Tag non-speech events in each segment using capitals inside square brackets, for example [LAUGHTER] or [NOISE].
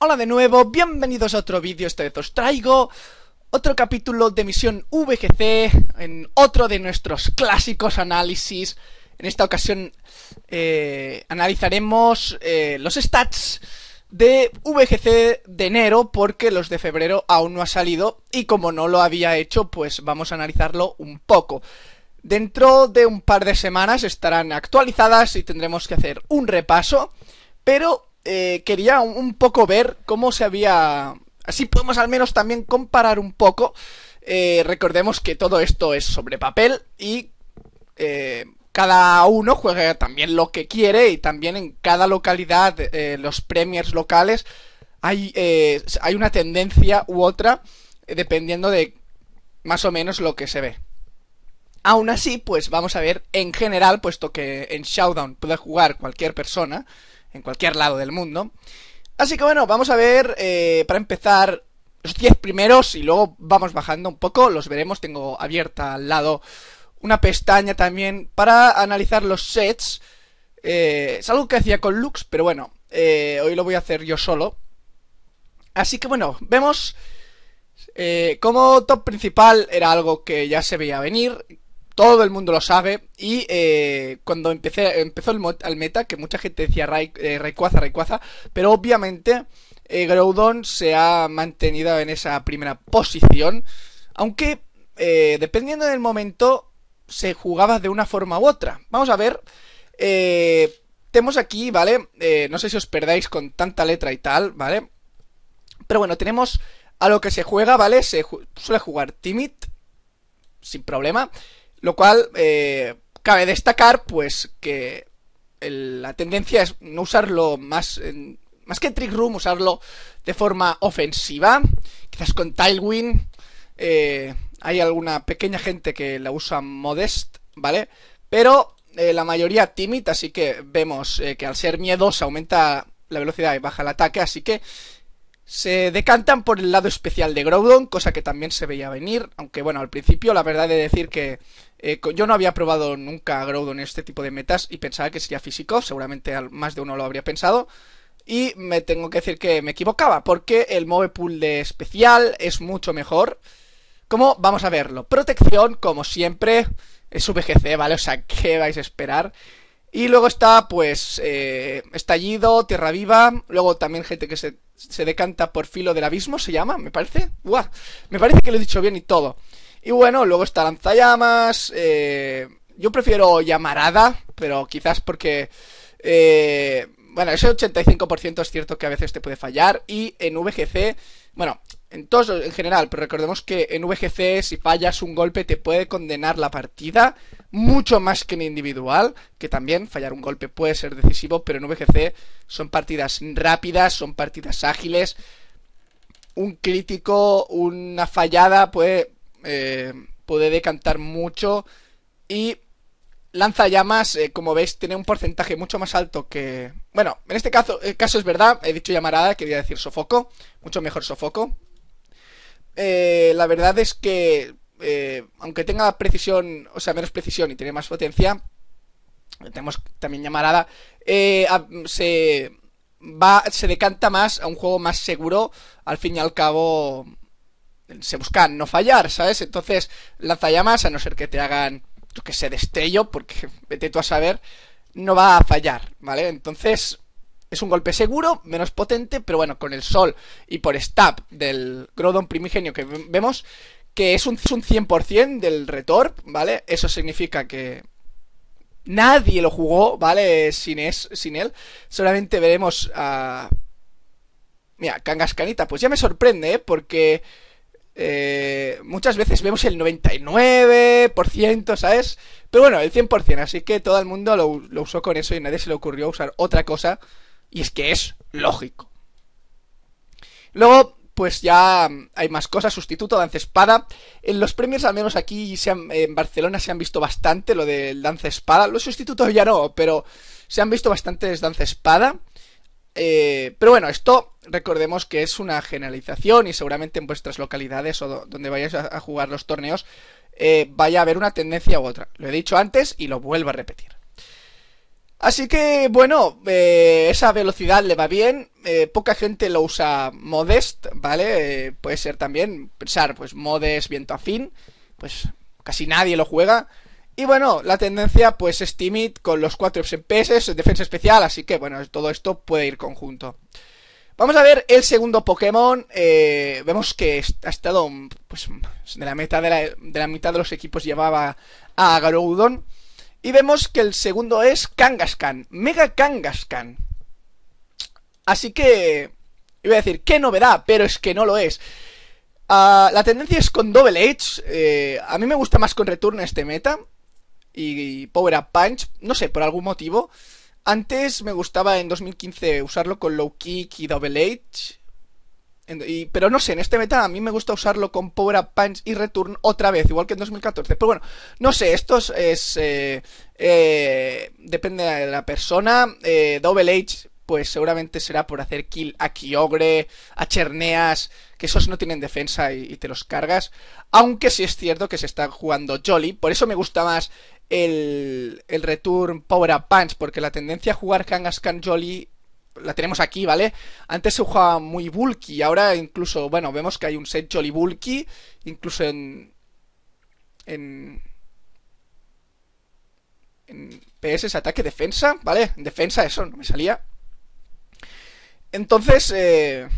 Hola de nuevo, bienvenidos a otro vídeo, esta vez os traigo otro capítulo de Misión VGC en otro de nuestros clásicos análisis. En esta ocasión eh, analizaremos eh, los stats de VGC de enero porque los de febrero aún no ha salido y como no lo había hecho pues vamos a analizarlo un poco. Dentro de un par de semanas estarán actualizadas y tendremos que hacer un repaso, pero eh, quería un, poco ver cómo se había... Así podemos al menos también comparar un poco. Eh, recordemos que todo esto es sobre papel y eh, cada uno juega también lo que quiere y también en cada localidad, los premiers locales, hay, hay una tendencia u otra dependiendo de más o menos lo que se ve. Aún así, pues vamos a ver en general, puesto que en Showdown puede jugar cualquier persona, en cualquier lado del mundo. Así que bueno, vamos a ver, eh, para empezar, los 10 primeros y luego vamos bajando un poco, los veremos, tengo abierta al lado una pestaña también para analizar los sets. Eh, es algo que hacía con Lux, pero bueno, eh, hoy lo voy a hacer yo solo. Así que bueno, vemos como top principal era algo que ya se veía venir, todo el mundo lo sabe. Y eh, cuando empecé, empezó el, meta, que mucha gente decía eh, Rayquaza, Rayquaza, pero obviamente eh, Groudon se ha mantenido en esa primera posición. Aunque, eh, dependiendo del momento, se jugaba de una forma u otra. Vamos a ver. tenemos aquí, ¿vale? no sé si os perdáis con tanta letra y tal, ¿vale? Pero bueno, tenemos a lo que se juega, ¿vale? Se suele jugar Timid, sin problema. Lo cual eh, cabe destacar, pues, que la tendencia es no usarlo más, más que Trick Room, usarlo de forma ofensiva. Quizás con Tailwind eh, hay alguna pequeña gente que la usa modest, ¿vale? Pero eh, la mayoría tímida, así que vemos eh, que al ser miedos aumenta la velocidad y baja el ataque, así que se decantan por el lado especial de Groudon, cosa que también se veía venir, aunque bueno, al principio la verdad de decir que eh, yo no había probado nunca a Groudon en este tipo de metas y pensaba que sería físico, seguramente más de uno lo habría pensado. Y me tengo que decir que me equivocaba, porque el Move Pool de especial es mucho mejor. ¿Cómo? Vamos a verlo. Protección, como siempre, es VGC, ¿vale? O sea, ¿qué vais a esperar? Y luego está, pues, eh, Estallido, Tierra Viva. Luego también gente que se, se, decanta por Filo del Abismo, se llama, me parece. Me parece que lo he dicho bien y todo. Y bueno, luego está lanzallamas. Eh, yo prefiero llamarada, pero quizás porque. Eh, bueno, ese 85% es cierto que a veces te puede fallar. Y en VGC, bueno, en todos en general, pero recordemos que en VGC si fallas un golpe te puede condenar la partida mucho más que en individual, que también fallar un golpe puede ser decisivo, pero en VGC son partidas rápidas, son partidas ágiles. Un crítico, una fallada puede eh, puede decantar mucho y Lanza llamas... Eh, como veis, tiene un porcentaje mucho más alto que... Bueno, en este caso, el eh, caso es verdad, he dicho llamarada, quería decir sofoco, mucho mejor sofoco. Eh, la verdad es que, aunque tenga precisión, o sea, menos precisión y tiene más potencia, tenemos también llamarada, se, va, se decanta más a un juego más seguro, al fin y al cabo, se buscan no fallar, ¿sabes? Entonces, llamas, a no ser que te hagan, yo que sé, destello, porque vete tú a saber, no va a fallar, ¿vale? Entonces, es un golpe seguro, menos potente, pero bueno, con el sol y por stab del Grodon primigenio que vemos, que es un, 100% del retorp, ¿vale? Eso significa que nadie lo jugó, ¿vale? Sin, es, sin él. Solamente veremos a... Mira, Kangaskhanita. pues ya me sorprende, ¿eh? Porque eh, muchas veces vemos el 99%, ¿sabes? Pero bueno, el 100%, así que todo el mundo lo, usó con eso y nadie se le ocurrió usar otra cosa. Y es que es lógico. Luego, pues ya hay más cosas. Sustituto, danza espada. En los premios, al menos aquí en Barcelona, se han visto bastante lo del danza espada. Los sustitutos ya no, pero se han visto bastantes danza espada. Eh, pero bueno, esto recordemos que es una generalización y seguramente en vuestras localidades o donde vayáis a, jugar los torneos eh, vaya a haber una tendencia u otra. Lo he dicho antes y lo vuelvo a repetir. Así que, bueno, eh, esa velocidad le va bien. poca gente lo usa modest, ¿vale? puede ser también pensar, pues modest, viento afín. Pues casi nadie lo juega. Y bueno, la tendencia pues es Timid con los 4 FPS, defensa especial, así que bueno, todo esto puede ir conjunto. Vamos a ver el segundo Pokémon. Eh, vemos que ha estado pues, de, la mitad de, la, mitad de los equipos llevaba a Garoudon. Y vemos que el segundo es Kangaskhan, Mega Kangaskhan. Así que... Iba a decir, qué novedad, pero es que no lo es. Ah, la tendencia es con Double Edge. Eh, a mí me gusta más con Return este meta y Power Up Punch, no sé, por algún motivo. Antes me gustaba en 2015 usarlo con Low Kick y Double Edge. pero no sé, en este meta a mí me gusta usarlo con Power Up Punch y Return otra vez, igual que en 2014. Pero bueno, no sé, esto es. Eh, eh, depende de la persona. Eh, Double H, pues seguramente será por hacer kill a Kyogre, a Cherneas, que esos no tienen defensa y, y te los cargas. Aunque sí es cierto que se está jugando Jolly, por eso me gusta más el, el return power up punch, porque la tendencia a jugar Kangaskhan Jolly la tenemos aquí, ¿vale? Antes se jugaba muy bulky, ahora incluso, bueno, vemos que hay un set Jolly bulky, incluso en... en... en PS ataque-defensa, ¿vale? En defensa eso, no me salía. Entonces, eh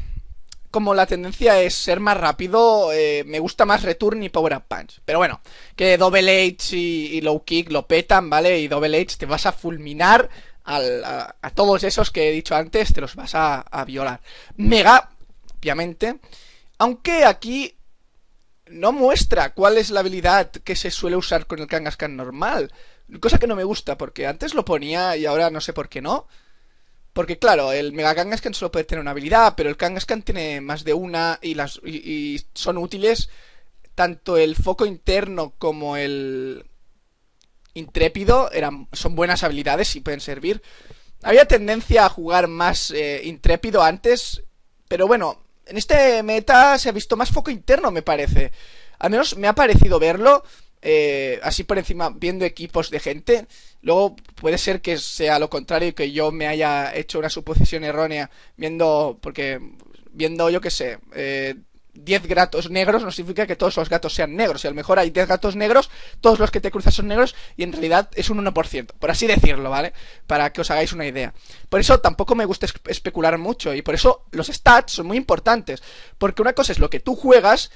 como la tendencia es ser más rápido, eh, me gusta más Return y Power Up Punch. Pero bueno, que Double H y, Low Kick lo petan, ¿vale? Y Double H te vas a fulminar a, todos esos que he dicho antes, te los vas a, a violar. Mega, obviamente. Aunque aquí no muestra cuál es la habilidad que se suele usar con el Kangaskhan normal. Cosa que no me gusta, porque antes lo ponía y ahora no sé por qué no. Porque claro, el Mega Kangaskhan solo puede tener una habilidad, pero el Kangaskhan tiene más de una y, las, son útiles tanto el foco interno como el intrépido eran, son buenas habilidades y pueden servir. Había tendencia a jugar más eh, intrépido antes, pero bueno, en este meta se ha visto más foco interno me parece. Al menos me ha parecido verlo. Eh, así por encima, viendo equipos de gente. Luego puede ser que sea lo contrario, que yo me haya hecho una suposición errónea viendo, porque viendo, yo que sé, 10 eh, gatos negros no significa que todos los gatos sean negros. Y a lo mejor hay 10 gatos negros, todos los que te cruzas son negros y en realidad es un 1%, por así decirlo, ¿vale? Para que os hagáis una idea. Por eso tampoco me gusta especular mucho y por eso los stats son muy importantes. Porque una cosa es lo que tú juegas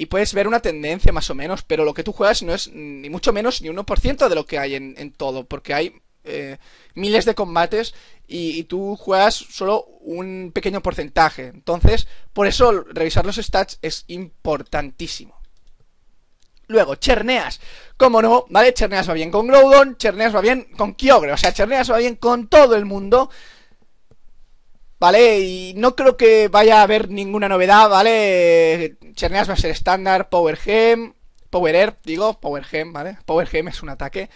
y puedes ver una tendencia más o menos, pero lo que tú juegas no es ni mucho menos ni 1% de lo que hay en, todo, porque hay eh, miles de combates y, tú juegas solo un pequeño porcentaje. Entonces, por eso revisar los stats es importantísimo. Luego, Cherneas. Como no, ¿vale? Cherneas va bien con Glowdon, Cherneas va bien con Kyogre. O sea, Cherneas va bien con todo el mundo. ¿vale? Y no creo que vaya a haber ninguna novedad, ¿vale? Cherneas va a ser estándar, Power Gem, Power Air, digo, Power Gem, ¿vale? Power Gem es un ataque.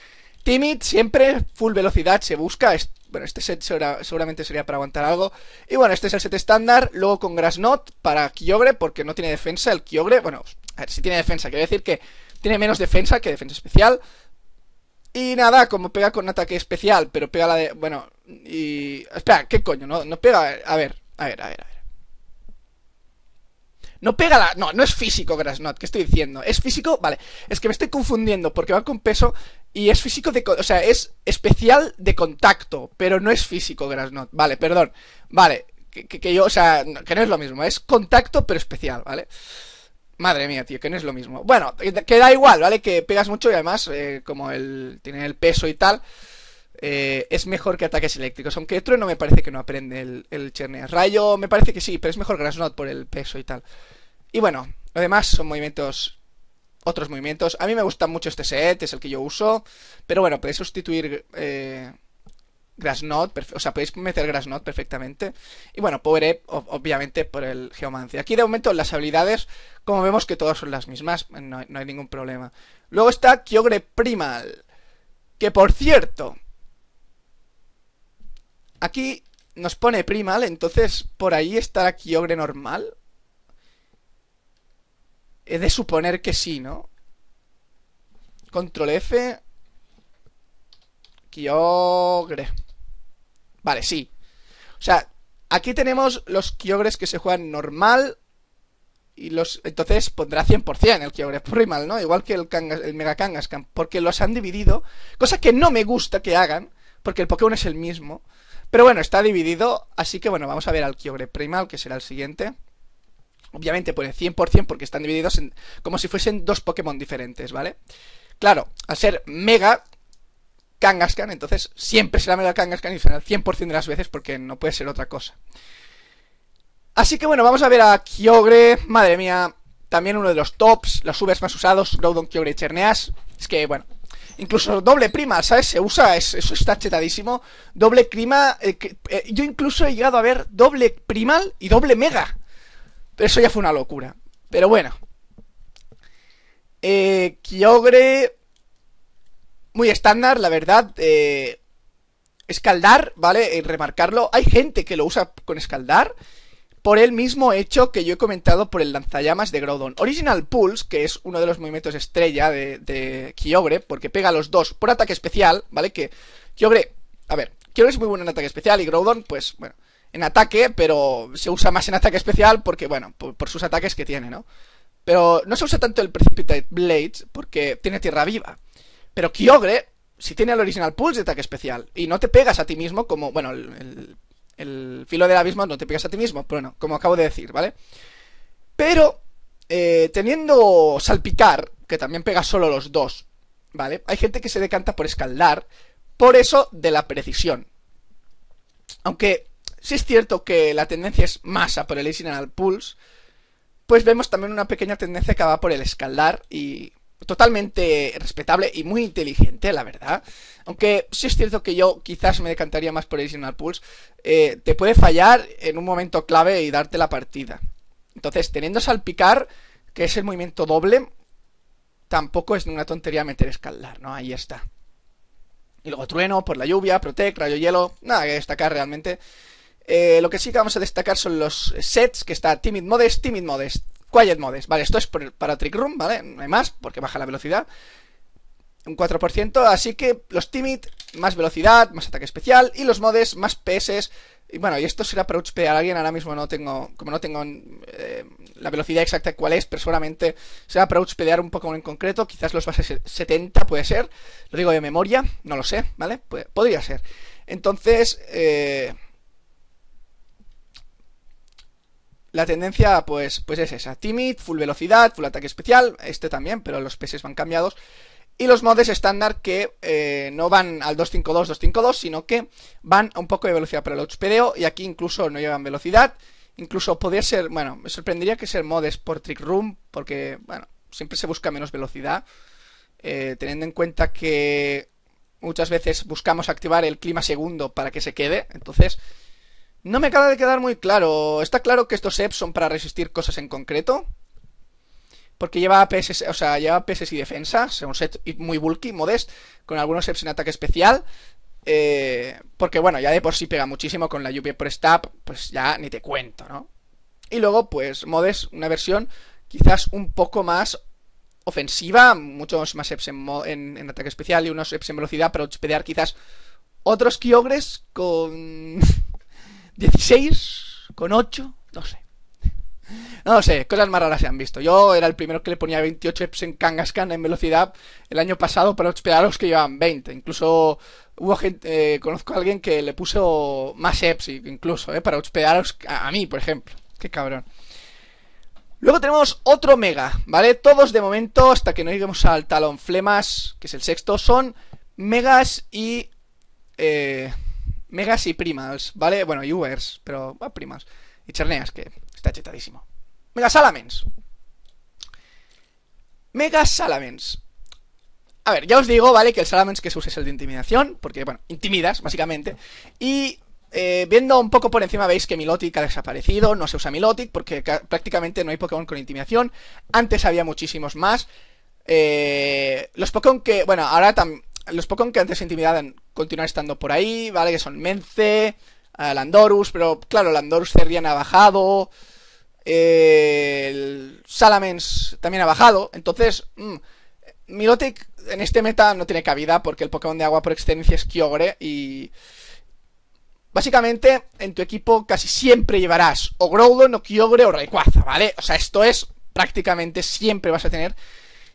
Timid siempre, full velocidad se busca. bueno, este set seguramente sería para aguantar algo. Y bueno, este es el set estándar. Luego con Grass Knot para Kyogre, porque no tiene defensa el Kyogre. Bueno, a ver, si tiene defensa, quiere decir que tiene menos defensa que defensa especial. Y nada, como pega con ataque especial, pero pega la de. Bueno, y. Espera, ¿qué coño? No, no pega. A ver, a ver, a ver, a ver. No pega la. No, no es físico, Grasnot, ¿qué estoy diciendo? Es físico, vale. Es que me estoy confundiendo porque va con peso y es físico de. O sea, es especial de contacto, pero no es físico, Grasnot. Vale, perdón. Vale, que, yo, o sea, que no es lo mismo, es contacto pero especial, ¿vale? Madre mía, tío, que no es lo mismo. Bueno, que da igual, ¿vale? Que pegas mucho y además, eh, como el, tiene el peso y tal, eh, es mejor que ataques eléctricos. Aunque no me parece que no aprende el, el Rayo me parece que sí, pero es mejor not por el peso y tal. Y bueno, además son movimientos. Otros movimientos. A mí me gusta mucho este set, es el que yo uso. Pero bueno, podéis sustituir eh, Knot, o sea, podéis meter Knot perfectamente. Y bueno, Power Up, obviamente, por el Geomancy. Aquí de momento las habilidades, como vemos que todas son las mismas, no, hay ningún problema. Luego está Kyogre Primal, que por cierto, aquí nos pone Primal, entonces por ahí está Kyogre normal. He de suponer que sí, ¿no? Control F, Kyogre. Vale, sí. O sea, aquí tenemos los Kyogres que se juegan normal. Y los. Entonces pondrá 100% el Kyogre Primal, ¿no? Igual que el, Mega Kangaskhan. Porque los han dividido. Cosa que no me gusta que hagan. Porque el Pokémon es el mismo. Pero bueno, está dividido. Así que bueno, vamos a ver al Kyogre Primal, que será el siguiente. Obviamente pone 100% porque están divididos en, como si fuesen dos Pokémon diferentes, ¿vale? Claro, al ser Mega, Kangaskhan, entonces siempre será Mega Kangaskhan y al 100% de las veces porque no puede ser otra cosa. Así que bueno, vamos a ver a Kyogre, madre mía, también uno de los tops, los subes más usados, Groudon, Kyogre y Cherneas. Es que bueno, incluso doble prima, ¿sabes? Se usa, eso está chetadísimo. Doble prima, eh, eh, yo incluso he llegado a ver doble primal y doble mega. Eso ya fue una locura. Pero bueno. Eh, Kyogre muy estándar, la verdad. Eh, escaldar, ¿vale? Eh, remarcarlo. Hay gente que lo usa con escaldar por el mismo hecho que yo he comentado por el lanzallamas de Groudon. Original Pulse, que es uno de los movimientos estrella de, de Kyogre, porque pega los dos por ataque especial, ¿vale? Que Kyogre, a ver, Kyogre es muy bueno en ataque especial y Groudon, pues, bueno, en ataque, pero se usa más en ataque especial porque, bueno, por, sus ataques que tiene, ¿no? Pero no se usa tanto el Precipitate Blade porque tiene tierra viva. Pero Kyogre si tiene el original pulse de ataque especial y no te pegas a ti mismo como, bueno, el, filo del abismo no te pegas a ti mismo, pero bueno, como acabo de decir, ¿vale? Pero eh, teniendo salpicar, que también pega solo los dos, ¿vale? Hay gente que se decanta por escaldar, por eso de la precisión. Aunque si es cierto que la tendencia es masa por el original pulse, pues vemos también una pequeña tendencia que va por el escaldar y totalmente respetable y muy inteligente, la verdad. Aunque sí es cierto que yo quizás me decantaría más por el original Pulse. Eh, te puede fallar en un momento clave y darte la partida. Entonces, teniendo salpicar, que es el movimiento doble, tampoco es una tontería meter escalar, ¿no? Ahí está. Y luego trueno, por la lluvia, protect, rayo hielo, nada que destacar realmente. Eh, lo que sí que vamos a destacar son los sets, que está Timid Modest, Timid Modest. Quiet Modes, vale, esto es para Trick Room, ¿vale? No hay más, porque baja la velocidad. Un 4%, así que los Timid, más velocidad, más ataque especial, y los modes, más PS. Y bueno, y esto será para utspear a alguien, ahora mismo no tengo, como no tengo eh, la velocidad exacta cuál es, pero seguramente será para un poco en concreto, quizás los bases 70 puede ser, lo digo de memoria, no lo sé, ¿vale? podría ser. Entonces, eh la tendencia pues, pues es esa. Timid, full velocidad, full ataque especial, este también, pero los peces van cambiados. Y los mods estándar que eh, no van al 252, 252, sino que van a un poco de velocidad para el hospedeo y aquí incluso no llevan velocidad. Incluso podría ser, bueno, me sorprendería que ser mods por Trick Room, porque, bueno, siempre se busca menos velocidad. Eh, teniendo en cuenta que muchas veces buscamos activar el clima segundo para que se quede, entonces no me acaba de quedar muy claro. ¿Está claro que estos EPs son para resistir cosas en concreto? Porque lleva APS... o sea, lleva APS y defensa, es un set muy bulky, modest, con algunos EPs en ataque especial. Eh, porque bueno, ya de por sí pega muchísimo con la lluvia por stab, pues ya ni te cuento, ¿no? Y luego, pues, modest, una versión quizás un poco más ofensiva, muchos más EPs en, ataque especial y unos EPs en velocidad para hospedar quizás otros Kyogres con... [LAUGHS] 16 con 8, no sé. No sé, cosas más raras se han visto. Yo era el primero que le ponía 28 EPS en Kangaskhan en velocidad el año pasado para hospedaros los que llevaban 20. Incluso hubo gente, eh, conozco a alguien que le puso más EPS incluso, eh, para hospedaros a, mí, por ejemplo. Qué cabrón. Luego tenemos otro mega, ¿vale? Todos de momento, hasta que no lleguemos al talón flemas, que es el sexto, son megas y... Eh, megas y Primals, ¿vale? Bueno, y Ubers, pero va, ah, primas. Y Charneas, que está chetadísimo. Mega Salamence. Mega Salamence. A ver, ya os digo, ¿vale? Que el Salamence que se usa es el de intimidación, porque, bueno, intimidas, básicamente. Y eh, viendo un poco por encima veis que Milotic ha desaparecido, no se usa Milotic, porque prácticamente no hay Pokémon con intimidación. Antes había muchísimos más. Eh, los Pokémon que, bueno, ahora también los Pokémon que antes se intimidaban continuar estando por ahí, ¿vale? Que son Mence, eh, Landorus, pero claro, Landorus Cerrian ha bajado, Salamence también ha bajado, entonces, mmm, Milotic en este meta no tiene cabida porque el Pokémon de agua por excelencia es Kyogre y... Básicamente, en tu equipo casi siempre llevarás o Growlon, o Kyogre, o Rayquaza, ¿vale? O sea, esto es prácticamente siempre vas a tener.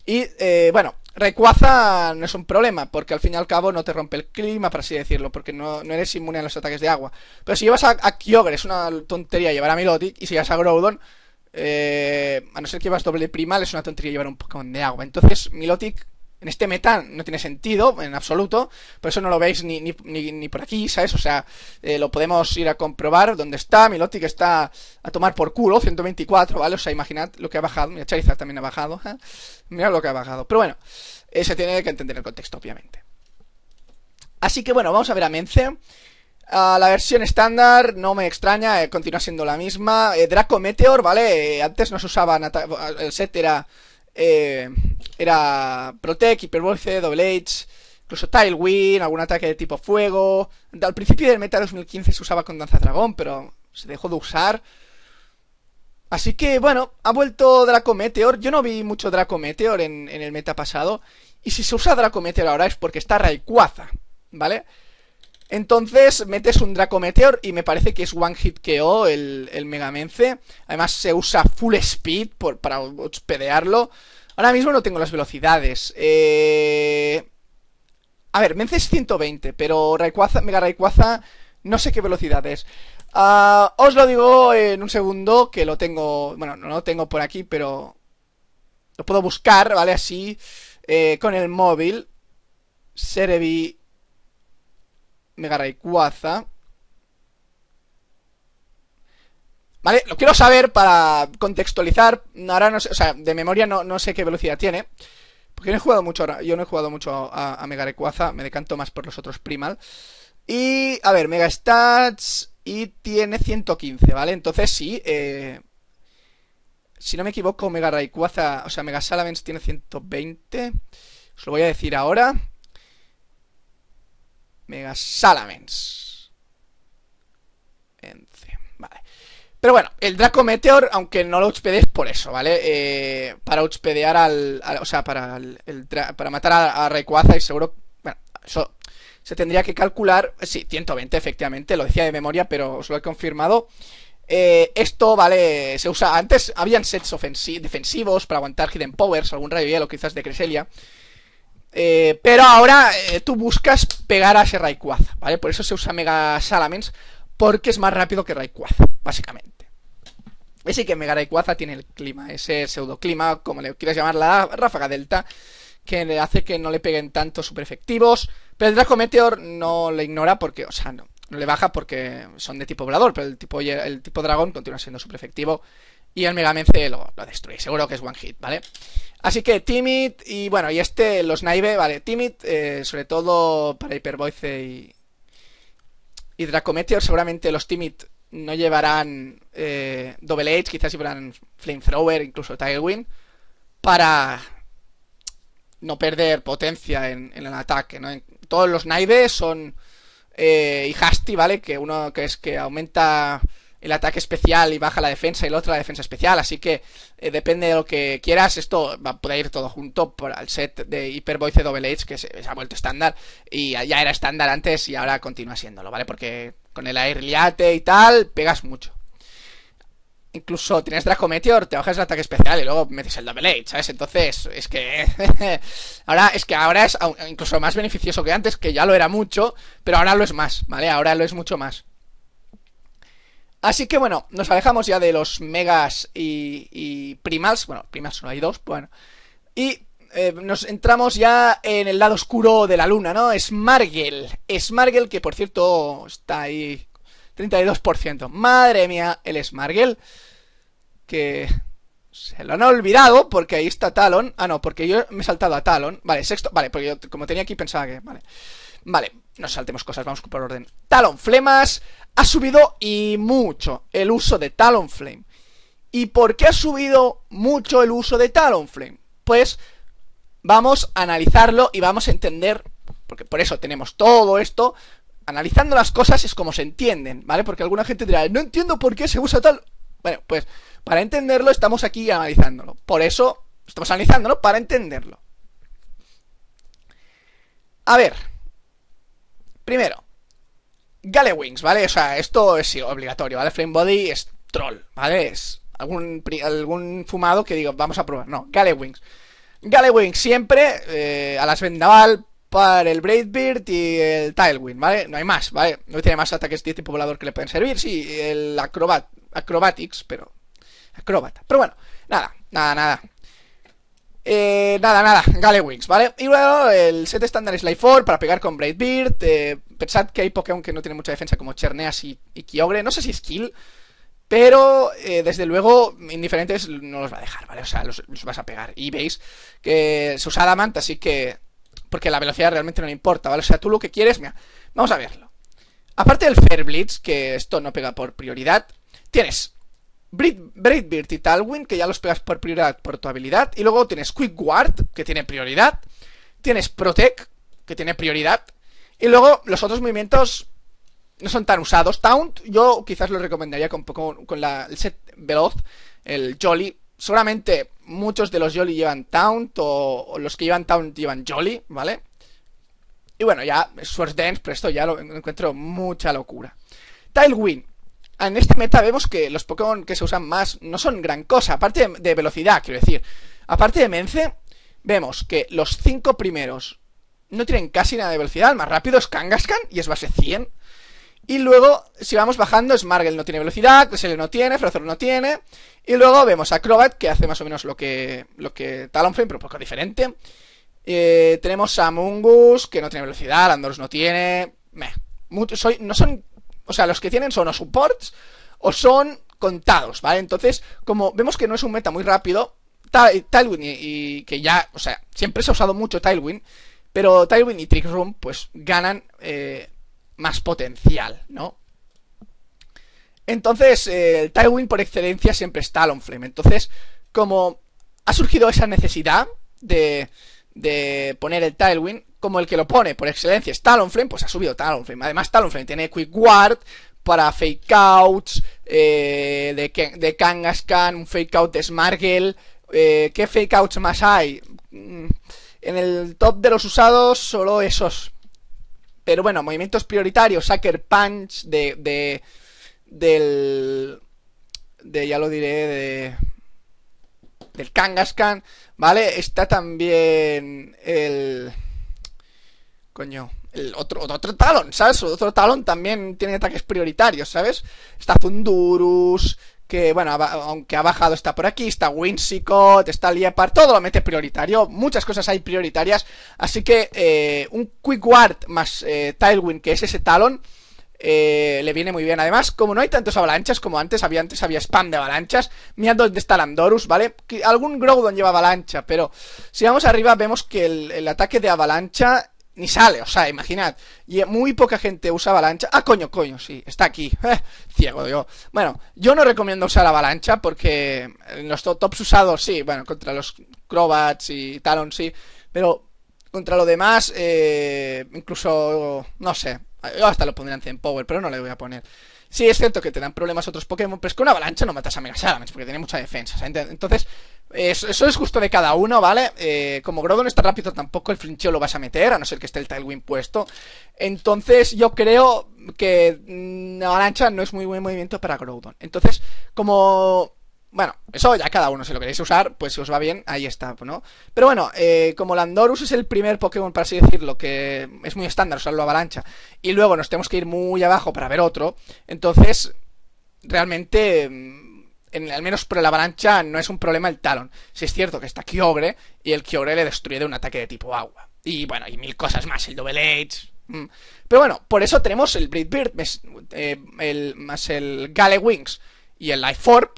Y, eh, bueno, Recuaza no es un problema, porque al fin y al cabo no te rompe el clima, por así decirlo, porque no, eres inmune a los ataques de agua. Pero si llevas a, Kyogre, es una tontería llevar a Milotic, y si llevas a Groudon, eh, a no ser que llevas doble primal, es una tontería llevar un Pokémon de agua. Entonces, Milotic en este meta no tiene sentido en absoluto, por eso no lo veis ni, ni, ni, por aquí, ¿sabes? O sea, eh, lo podemos ir a comprobar dónde está, Milotic está a tomar por culo, 124, ¿vale? O sea, imaginad lo que ha bajado, Mi Charizard también ha bajado, mirad ¿eh? mira lo que ha bajado, pero bueno, eh, se tiene que entender el contexto, obviamente. Así que bueno, vamos a ver a Mence. a ah, la versión estándar no me extraña, continúa siendo la misma. Draco Meteor, ¿vale? antes no se usaba, el set eh, era Protect, Hypervoice, Double H, incluso Tailwind, algún ataque de tipo fuego. Al principio del Meta 2015 se usaba con Danza Dragón, pero se dejó de usar. Así que bueno, ha vuelto Dracometeor... Yo no vi mucho Dracometeor en, el meta pasado. Y si se usa Dracometeor ahora es porque está Rayquaza, ¿vale? Entonces metes un Dracometeor y me parece que es One Hit KO el, el Megamence. Además se usa Full Speed para pedearlo. Ahora mismo no tengo las velocidades. Eh, a ver, Mence es 120, pero Mega Rayquaza no sé qué velocidad es. Ah, os lo digo en un segundo, que lo tengo... Bueno, no lo tengo por aquí, pero... Lo puedo buscar, ¿vale? Así, eh, con el móvil. Serebi Mega Rayquaza. Vale, lo quiero saber para contextualizar. Ahora no sé, o sea, de memoria no, sé qué velocidad tiene. Porque no he jugado mucho ahora. Yo no he jugado mucho a, Mega Rayquaza. Me decanto más por los otros Primal. Y, a ver, Mega Stats. Y tiene 115, ¿vale? Entonces sí, eh, si no me equivoco, Mega Rayquaza, o sea, Mega Salamence tiene 120. Os lo voy a decir ahora. Mega Salamence. Vale. Pero bueno, el Draco Meteor, aunque no lo es por eso, ¿vale? Eh, para hospedear al, O sea, para, para matar a, Rayquaza y seguro. Bueno, eso se tendría que calcular. Sí, 120, efectivamente, lo decía de memoria, pero os lo he confirmado. Eh, esto, vale, se usa. Antes habían sets defensivos para aguantar Hidden Powers, algún rayo hielo quizás de Creselia. Eh, pero ahora eh, tú buscas pegar a ese Rayquaza, ¿vale? Por eso se usa Mega Salamence, porque es más rápido que Rayquaza, básicamente. Así que Mega Rayquaza tiene el clima, ese pseudo-clima, como le quieras llamar, la ráfaga delta, que le hace que no le peguen tantos super efectivos. Pero el Draco Meteor no le ignora porque, o sea, no, no le baja porque son de tipo volador, pero el tipo, el tipo dragón continúa siendo super efectivo y el Mega lo, destruye. Seguro que es one hit, ¿vale? Así que Timid y bueno, y este, los Naive, vale, Timid, eh, sobre todo para Hypervoice y, y Dracometeor, seguramente los Timid no llevarán eh, Double Edge, quizás llevarán Flamethrower, incluso Tailwind, para no perder potencia en, el ataque, ¿no? todos los Naive son... Eh, y Hasty, ¿vale? Que uno que es que aumenta el ataque especial y baja la defensa y el otro la defensa especial. Así que eh, depende de lo que quieras. Esto va, puede ir todo junto por el set de Hyperboy Double H que se, ha vuelto estándar. Y ya era estándar antes y ahora continúa siéndolo, ¿vale? Porque con el liate y tal, pegas mucho. Incluso tienes Draco Meteor, te bajas el ataque especial y luego metes el Double H, ¿sabes? Entonces, es que. [LAUGHS] ahora, es que ahora es incluso más beneficioso que antes, que ya lo era mucho, pero ahora lo es más, ¿vale? Ahora lo es mucho más. Así que bueno, nos alejamos ya de los megas y, primals. Bueno, primals solo hay dos, bueno. Y eh, nos entramos ya en el lado oscuro de la luna, ¿no? Smargel. Smargel, que por cierto está ahí 32%. Madre mía, el Smargel. Que se lo han olvidado porque ahí está Talon. Ah, no, porque yo me he saltado a Talon. Vale, sexto. Vale, porque yo como tenía aquí pensaba que... Vale. Vale, nos saltemos cosas, vamos por orden. Talon Flemas, ha subido y mucho el uso de Talonflame. ¿Y por qué ha subido mucho el uso de Talonflame? Pues vamos a analizarlo y vamos a entender, porque por eso tenemos todo esto, analizando las cosas es como se entienden, ¿vale? Porque alguna gente dirá, no entiendo por qué se usa tal... Bueno, pues para entenderlo estamos aquí analizándolo. Por eso estamos analizándolo para entenderlo. A ver, primero, Wings, ¿vale? O sea, esto es obligatorio, ¿vale? Flame Body es troll, ¿vale? Es algún, algún fumado que digo, vamos a probar. No, Gale Wings siempre eh, a las vendaval para el Braidbeard y el Tailwind, ¿vale? No hay más, ¿vale? No tiene más ataques de tipo este volador que le pueden servir. Sí, el Acrobat, Acrobatics, pero... Acrobata. Pero bueno, nada, nada, nada. Eh, nada, nada, Galewings, ¿vale? Y luego el set estándar es Life para pegar con Braidbeard. Eh, pensad que hay Pokémon que no tiene mucha defensa como Cherneas y, y Kyogre. No sé si es Kill, pero eh, desde luego, indiferentes no los va a dejar, ¿vale? O sea, los, los vas a pegar. Y veis que se usa Adamant, así que. Porque la velocidad realmente no le importa, ¿vale? O sea, tú lo que quieres, mira, vamos a verlo. Aparte del Fair Blitz, que esto no pega por prioridad, tienes Braidbeard y Talwin, que ya los pegas por prioridad por tu habilidad. Y luego tienes Quick Guard, que tiene prioridad. Tienes Protect, que tiene prioridad. Y luego los otros movimientos no son tan usados. Taunt, yo quizás lo recomendaría con, el set veloz, el Jolly. Seguramente muchos de los Jolly llevan Taunt o, los que llevan Taunt llevan Jolly, ¿vale? Y bueno, ya Swords Dance, pero esto ya lo encuentro mucha locura. Tailwind. Ah, en este meta vemos que los Pokémon que se usan más no son gran cosa, aparte de, velocidad, quiero decir. Aparte de Mence, vemos que los cinco primeros no tienen casi nada de velocidad, el más rápido es Kangaskhan y es base 100. Y luego, si vamos bajando, Smargel no tiene velocidad, Cresele no tiene, Frozor no tiene. Y luego vemos a Crobat, que hace más o menos lo que, lo que Talonflame, pero un poco diferente. Eh, tenemos a Mungus, que no tiene velocidad, Landorus no tiene... Meh. no son o sea, los que tienen son o supports o son contados, ¿vale? Entonces, como vemos que no es un meta muy rápido, Tailwind y, que ya, o sea, siempre se ha usado mucho Tailwind, pero Tailwind y Trick Room pues ganan eh, más potencial, ¿no? Entonces, el eh, Tailwind por excelencia siempre está Flame. Entonces, como ha surgido esa necesidad de, de poner el Tailwind, como el que lo pone por excelencia es Talonflame, pues ha subido Talonflame. Además, Talonflame tiene Quick Guard para fake outs eh, de, de Kangaskhan, un fake out de Smargel. Eh, ¿Qué fake outs más hay? Mm, en el top de los usados, solo esos. Pero bueno, movimientos prioritarios, Sucker Punch de, de del de ya lo diré de del Kangaskhan, ¿vale? Está también el Coño, el otro, otro talón, ¿sabes? Otro talón también tiene ataques prioritarios, ¿sabes? Está Fundurus, que bueno, aunque ha bajado está por aquí, está Winsicott, está liepar todo lo mete prioritario, muchas cosas hay prioritarias, así que eh, un Quick Ward más eh, Tailwind, que es ese talón, eh, le viene muy bien. Además, como no hay tantos avalanchas como antes, había antes había spam de avalanchas, mirad dónde está Landorus, ¿vale? algún Groudon lleva avalancha, pero si vamos arriba vemos que el ataque de avalancha ni sale, o sea, imaginad. Y muy poca gente usa avalancha. Ah, coño, coño, sí, está aquí. [LAUGHS] Eh, ciego yo. Bueno, yo no recomiendo usar avalancha porque en los tops usados sí, bueno, contra los Crobats y Talon sí, pero contra lo demás, eh, incluso, no sé, yo hasta lo pondría en 100 Power, pero no le voy a poner. Sí, es cierto que te dan problemas otros Pokémon, pero es que una avalancha no matas a Mega Salamence porque tiene mucha defensa. ¿sabes? Entonces, eso, es justo de cada uno, ¿vale? Eh, como Groudon está rápido tampoco, el flincheo lo vas a meter, a no ser que esté el Tailwind puesto. Entonces, yo creo que mm, Avalancha no es muy buen movimiento para Groudon. Entonces, como bueno, eso ya cada uno, si lo queréis usar, pues si os va bien, ahí está, ¿no? Pero bueno, eh, como Landorus es el primer Pokémon, para así decirlo, que es muy estándar usarlo avalancha, y luego nos tenemos que ir muy abajo para ver otro, entonces realmente mm, al menos por la avalancha no es un problema el talón Si es cierto que está Kyogre y el Kyogre le destruye de un ataque de tipo agua. Y bueno, y mil cosas más, el Double Edge. Mm. Pero bueno, por eso tenemos el Breed Bird eh, el, más el Gale Wings y el Life Orb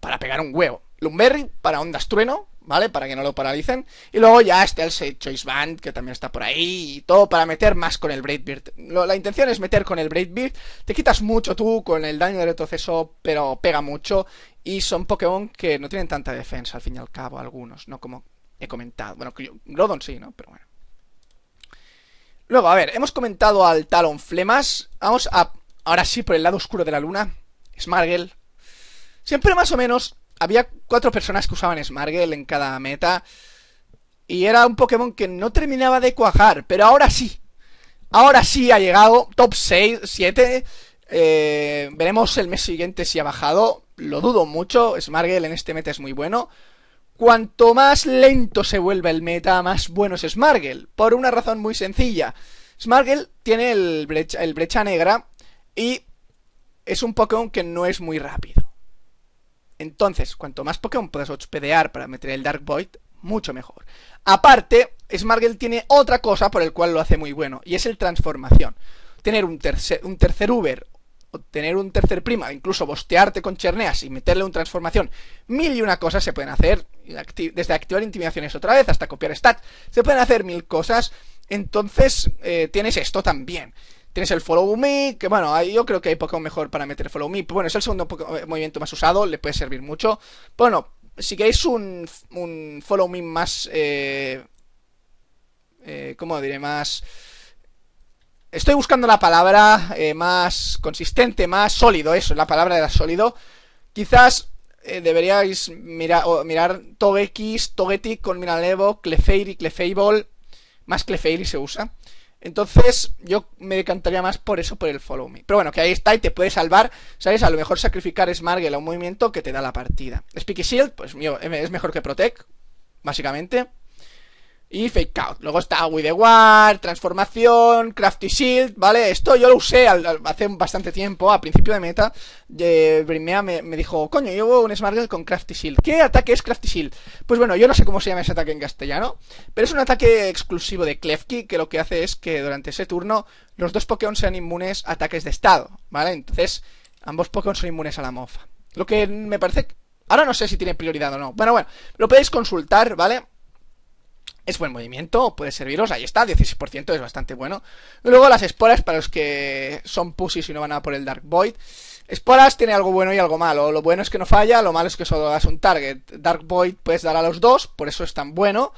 para pegar un huevo. Lumberry para ondas trueno ¿vale? Para que no lo paralicen. Y luego ya está el Choice Band, que también está por ahí, y todo para meter más con el Braidbeard. la intención es meter con el Braidbeard. Te quitas mucho tú con el daño de retroceso, pero pega mucho. Y son Pokémon que no tienen tanta defensa, al fin y al cabo, algunos, ¿no? Como he comentado. Bueno, Glodon sí, ¿no? Pero bueno. Luego, a ver, hemos comentado al Talon Flemas. Vamos a, ahora sí, por el lado oscuro de la luna. Smargel. Siempre más o menos había cuatro personas que usaban Smargel en cada meta. Y era un Pokémon que no terminaba de cuajar, pero ahora sí. Ahora sí ha llegado, top 6, 7. Eh, veremos el mes siguiente si ha bajado. Lo dudo mucho, Smargel en este meta es muy bueno. Cuanto más lento se vuelve el meta, más bueno es Smargel. Por una razón muy sencilla. Smargel tiene el brecha negra y es un Pokémon que no es muy rápido. Entonces, cuanto más Pokémon puedas hospedear para meter el Dark Void, mucho mejor. Aparte, Smargel tiene otra cosa por el cual lo hace muy bueno, y es el transformación. Tener un tercer, Uber, o tener un tercer prima, incluso bostearte con Cherneas y meterle un transformación, mil y una cosas se pueden hacer, desde activar intimidaciones otra vez hasta copiar stats, se pueden hacer mil cosas, entonces eh, tienes esto también. Tienes el Follow Me, que bueno, yo creo que hay Pokémon mejor para meter Follow Me. Pero bueno, es el segundo eh, movimiento más usado, le puede servir mucho. bueno, si queréis un, Follow Me más... Eh, eh, ¿Cómo diré? Más... Estoy buscando la palabra más consistente, más sólido, eso, la palabra era sólido. Quizás deberíais mirar, mirar Togekiss, Togetic con Minalevo, Clefairy, Clefable, más Clefairy se usa. Entonces, yo me decantaría más por eso, por el follow me. Pero bueno, que ahí está y te puede salvar, ¿sabes? A lo mejor sacrificar Smargel a un movimiento que te da la partida. Speaky Shield, pues mío, es mejor que Protect, básicamente y Fake Out. Luego está With the War, Transformación, Crafty Shield, ¿vale? Esto yo lo usé hace bastante tiempo, a principio de meta. Brimea me, me, dijo, coño, llevo un Smart con Crafty Shield. ¿Qué ataque es Crafty Shield? Pues bueno, yo no sé cómo se llama ese ataque en castellano, pero es un ataque exclusivo de Klefki que lo que hace es que durante ese turno los dos Pokémon sean inmunes a ataques de estado, ¿vale? Entonces, ambos Pokémon son inmunes a la mofa. Lo que me parece... Ahora no sé si tiene prioridad o no. Bueno, bueno, lo podéis consultar, ¿vale? es buen movimiento, puede serviros, ahí está, 16% es bastante bueno. Luego las esporas, para los que son pussies y no van a por el Dark Void. Esporas tiene algo bueno y algo malo. Lo bueno es que no falla, lo malo es que solo das un target. Dark Void puedes dar a los dos, por eso es tan bueno.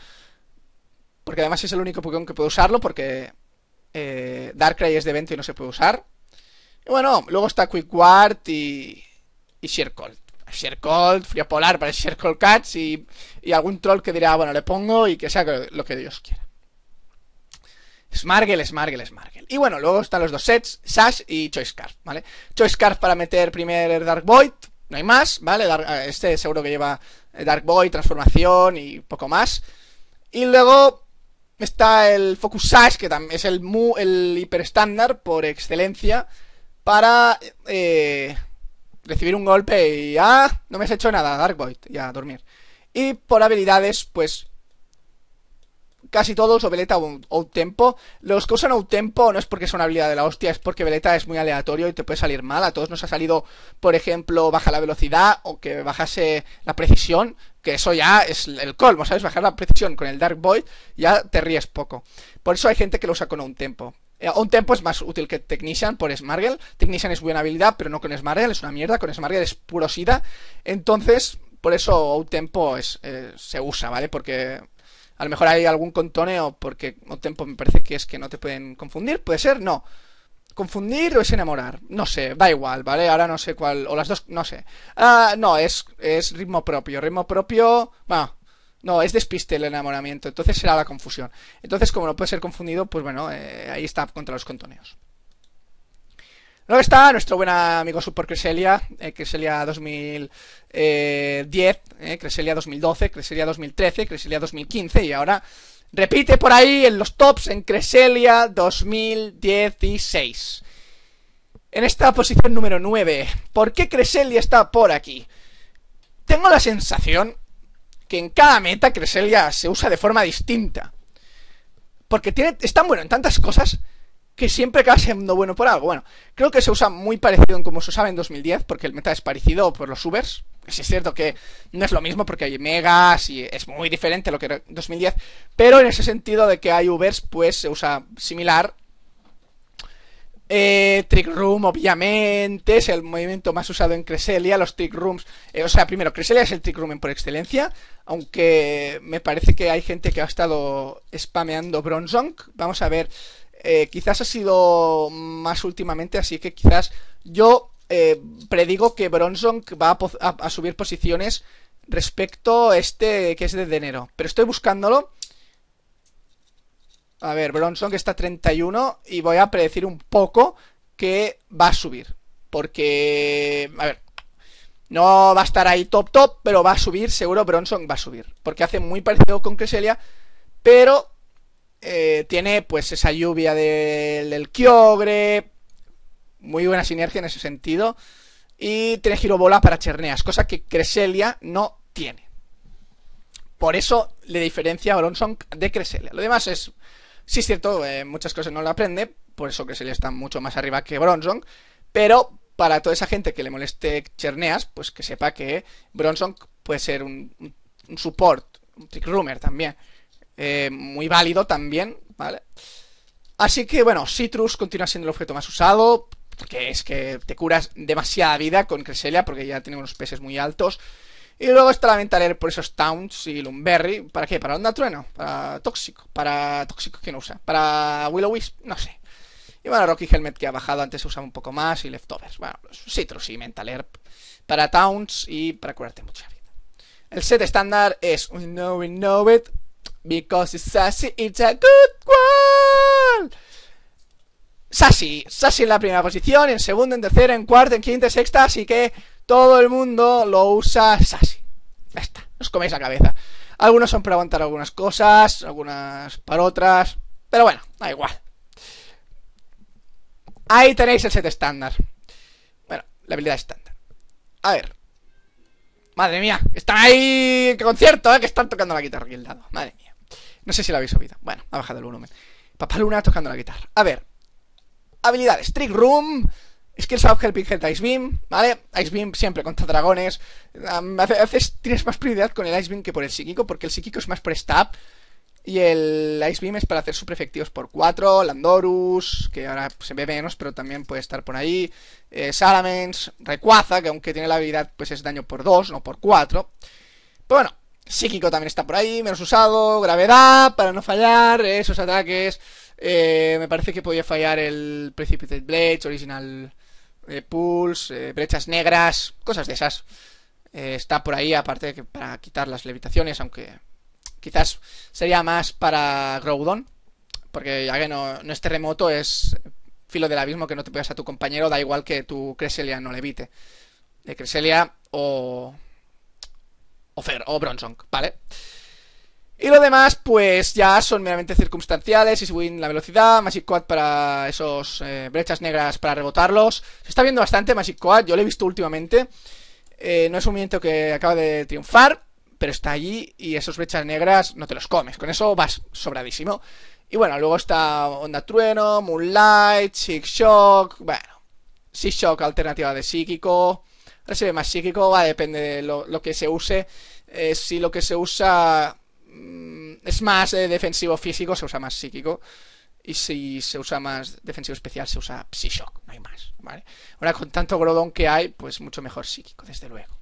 Porque además es el único Pokémon que puede usarlo, porque eh, Darkrai es de evento y no se puede usar. Y bueno, luego está Quick Ward y, y Sheer Shercold, Frío Polar para Shercold Cats y, y, algún troll que dirá, bueno, le pongo y que sea lo que Dios quiera. Smargel, Smargel, Smargel. Y bueno, luego están los dos sets, Sash y Choice Scarf, ¿vale? Choice Scarf para meter primer Dark Void, no hay más, ¿vale? Eh, este seguro que lleva eh, Dark Void, transformación y poco más. Y luego está el Focus Sash, que también es el, hyper el por excelencia, para eh, recibir un golpe y ¡ah! No me has hecho nada, Dark Void, Ya, dormir. Y por habilidades, pues casi todos, o Veleta o Tempo. Los que usan Tempo no es porque una habilidad de la hostia, es porque Veleta es muy aleatorio y te puede salir mal. A todos nos ha salido, por ejemplo, baja la velocidad o que bajase la precisión, que eso ya es el colmo, ¿sabes? Bajar la precisión con el Dark Void ya te ríes poco. Por eso hay gente que lo usa con Tempo un eh, tempo es más útil que Technician por Smargel. Technician es buena habilidad, pero no con Smargel, es una mierda. Con Smargel es puro SIDA. Entonces, por eso un tempo es, eh, se usa, ¿vale? Porque a lo mejor hay algún contoneo, porque un tempo me parece que es que no te pueden confundir. Puede ser, no. Confundir o es enamorar. No sé, da igual, ¿vale? Ahora no sé cuál. O las dos, no sé. Ah, no, es, es ritmo propio. Ritmo propio. Bueno, no, es despiste el enamoramiento, entonces será la confusión. Entonces, como no puede ser confundido, pues bueno, eh, ahí está contra los contoneos. Luego está nuestro buen amigo Super Creselia, eh, Creselia 2010, eh, Creselia 2012, Creselia 2013, Creselia 2015 y ahora repite por ahí en los tops en Creselia 2016. En esta posición número 9, ¿por qué Creselia está por aquí? Tengo la sensación que en cada meta Creselia se usa de forma distinta. Porque tiene, es tan bueno en tantas cosas que siempre acaba siendo bueno por algo. Bueno, creo que se usa muy parecido en como se usaba en 2010, porque el meta es parecido por los Ubers. es cierto que no es lo mismo porque hay megas y es muy diferente a lo que era 2010, pero en ese sentido de que hay Ubers, pues se usa similar eh, trick Room, obviamente, es el movimiento más usado en Creselia, los Trick Rooms. Eh, o sea, primero, Creselia es el Trick Room por excelencia, aunque me parece que hay gente que ha estado spameando Bronzong. Vamos a ver, eh, quizás ha sido más últimamente, así que quizás yo predigo que Bronzong va a, subir posiciones respecto a este que es de enero. Pero estoy buscándolo a ver, Bronson que está 31 y voy a predecir un poco que va a subir. Porque, a ver, no va a estar ahí top top, pero va a subir, seguro Bronson va a subir. Porque hace muy parecido con Creselia, pero eh, tiene pues esa lluvia del, Kiogre muy buena sinergia en ese sentido. Y tiene girobola para Cherneas, cosa que Creselia no tiene. Por eso le diferencia a Bronson de Creselia. Lo demás es Sí es cierto, eh, muchas cosas no lo aprende, por eso que se le está mucho más arriba que Bronson, pero para toda esa gente que le moleste Cherneas, pues que sepa que Bronson puede ser un, support, un trick roomer también, eh, muy válido también, ¿vale? Así que bueno, Citrus continúa siendo el objeto más usado, porque es que te curas demasiada vida con Cresselia, porque ya tiene unos peces muy altos. Y luego está la Mental leer por esos Towns y Lumberry. ¿Para qué? ¿Para Onda Trueno? ¿Para Tóxico? ¿Para Tóxico quién usa? ¿Para Willow Wisp? No sé. Y bueno, Rocky Helmet que ha bajado, antes se usaba un poco más y Leftovers. Bueno, Citrus y Mental Herb para Towns y para curarte mucha vida. El set estándar es We know, we know it, because it's sassy, it's a good one. Sassy, Sassy en la primera posición, en segundo, en tercera, en cuarto, en quinta, en sexta, así que todo el mundo lo usa así. Ya está, os coméis la cabeza. Algunos son para aguantar algunas cosas, algunas para otras, pero bueno, da igual. Ahí tenéis el set estándar. Bueno, la habilidad estándar. A ver. Madre mía, están ahí el concierto, eh, que están tocando la guitarra aquí el lado. Madre mía. No sé si la habéis oído. Bueno, ha bajado el volumen. Papá Luna tocando la guitarra. A ver. habilidad, Trick Room. Es que el Helping Head Ice Beam, ¿vale? Ice Beam siempre contra dragones. a veces tienes más prioridad con el Ice Beam que por el psíquico, porque el psíquico es más por stab. Y el Ice Beam es para hacer super efectivos por 4. Landorus, que ahora se ve menos, pero también puede estar por ahí. Eh, Salamence, Recuaza, que aunque tiene la habilidad, pues es daño por 2, no por 4. Pero bueno, Psíquico también está por ahí, menos usado. Gravedad, para no fallar. Esos ataques. Eh, me parece que podía fallar el Precipitate Blades, Original puls eh, pools, eh, brechas negras, cosas de esas. Eh, está por ahí, aparte de que para quitar las levitaciones, aunque quizás sería más para Groudon, porque ya que no, es terremoto, es filo del abismo que no te pegas a tu compañero, da igual que tu Creselia no levite. De Creselia o. O, Fer, o Bronzong, vale y lo demás, pues ya son meramente circunstanciales. Easy Win la velocidad, Magic Quad para esos eh, brechas negras para rebotarlos. Se está viendo bastante Magic Quad, yo lo he visto últimamente. Eh, no es un viento que acaba de triunfar, pero está allí y esos brechas negras no te los comes. Con eso vas sobradísimo. Y bueno, luego está Onda Trueno, Moonlight, Six Shock. Bueno, Six Shock, alternativa de psíquico. Ahora se ve más psíquico, va, depende de lo, que se use. Eh, si lo que se usa Mm, es más eh, defensivo físico, se usa más psíquico. Y si se usa más defensivo especial, se usa Psyshock, no hay más, ¿vale? Ahora con tanto Grodon que hay, pues mucho mejor psíquico, desde luego.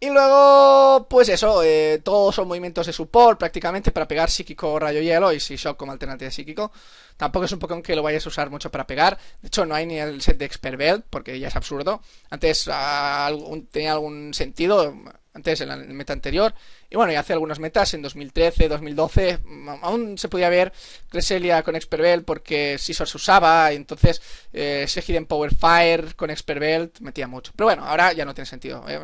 Y luego, pues eso, eh, todos son movimientos de support prácticamente para pegar psíquico rayo hielo y si como alternativa de psíquico. Tampoco es un Pokémon que lo vayas a usar mucho para pegar. De hecho, no hay ni el set de Expert Belt porque ya es absurdo. Antes ah, tenía algún sentido antes en la meta anterior. Y bueno, y hace algunas metas en 2013, 2012. Mm, aún se podía ver Creselia con Belt porque si se usaba. Y entonces eh, en Power Fire con Belt metía mucho. Pero bueno, ahora ya no tiene sentido. Eh,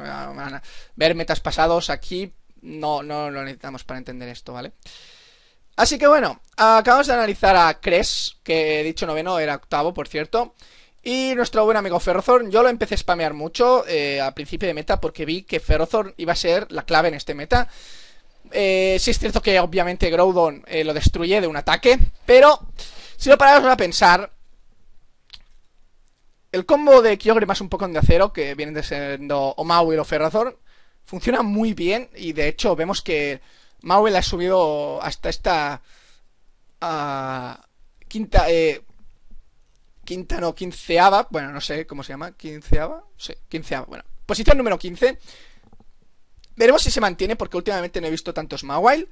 ver metas pasados aquí no, no lo necesitamos para entender esto, ¿vale? Así que bueno, acabamos de analizar a Cres, que dicho noveno, era octavo, por cierto. Y nuestro buen amigo Ferrothorn yo lo empecé a spamear mucho eh, al principio de meta porque vi que Ferrothorn iba a ser la clave en este meta. Eh, sí es cierto que obviamente Groudon eh, lo destruye de un ataque, pero si lo paramos a pensar, el combo de Kyogre más un poco de acero, que vienen de siendo o y o Ferrothorn funciona muy bien y de hecho vemos que Maui ha subido hasta esta ah, quinta, quinta, no, quinceava, bueno, no sé cómo se llama, quinceava, sí, quinceava, bueno, posición número 15. Veremos si se mantiene, porque últimamente no he visto tantos Mawile,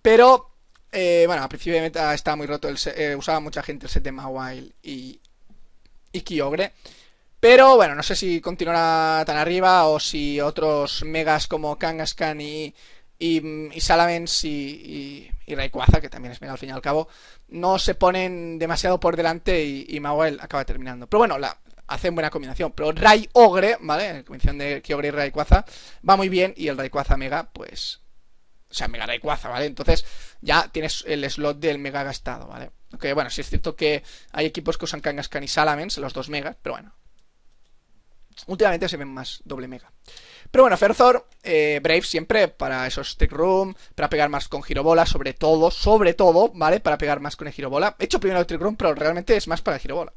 pero, eh, bueno, a principio de ah, estaba muy roto, el eh, usaba mucha gente el set de Mawile y, y Kyogre. Pero bueno, no sé si continuará tan arriba o si otros megas como Kangaskhan y, y, y Salamence y y Rayquaza, que también es mega al fin y al cabo, no se ponen demasiado por delante y, y acaba terminando. Pero bueno, hacen buena combinación. Pero Ray Ogre, ¿vale? en combinación de Kyogre y Rayquaza va muy bien y el Rayquaza Mega, pues. O sea, Mega Rayquaza, ¿vale? Entonces ya tienes el slot del Mega gastado, ¿vale? Aunque bueno, sí es cierto que hay equipos que usan Kangaskhan y Salamence, los dos Megas, pero bueno. Últimamente se ven más doble Mega. Pero bueno, Ferzor, eh, Brave siempre para esos Trick Room, para pegar más con Girobola, sobre todo, sobre todo, ¿vale? Para pegar más con el Girobola. He hecho primero el Trick Room, pero realmente es más para el Girobola.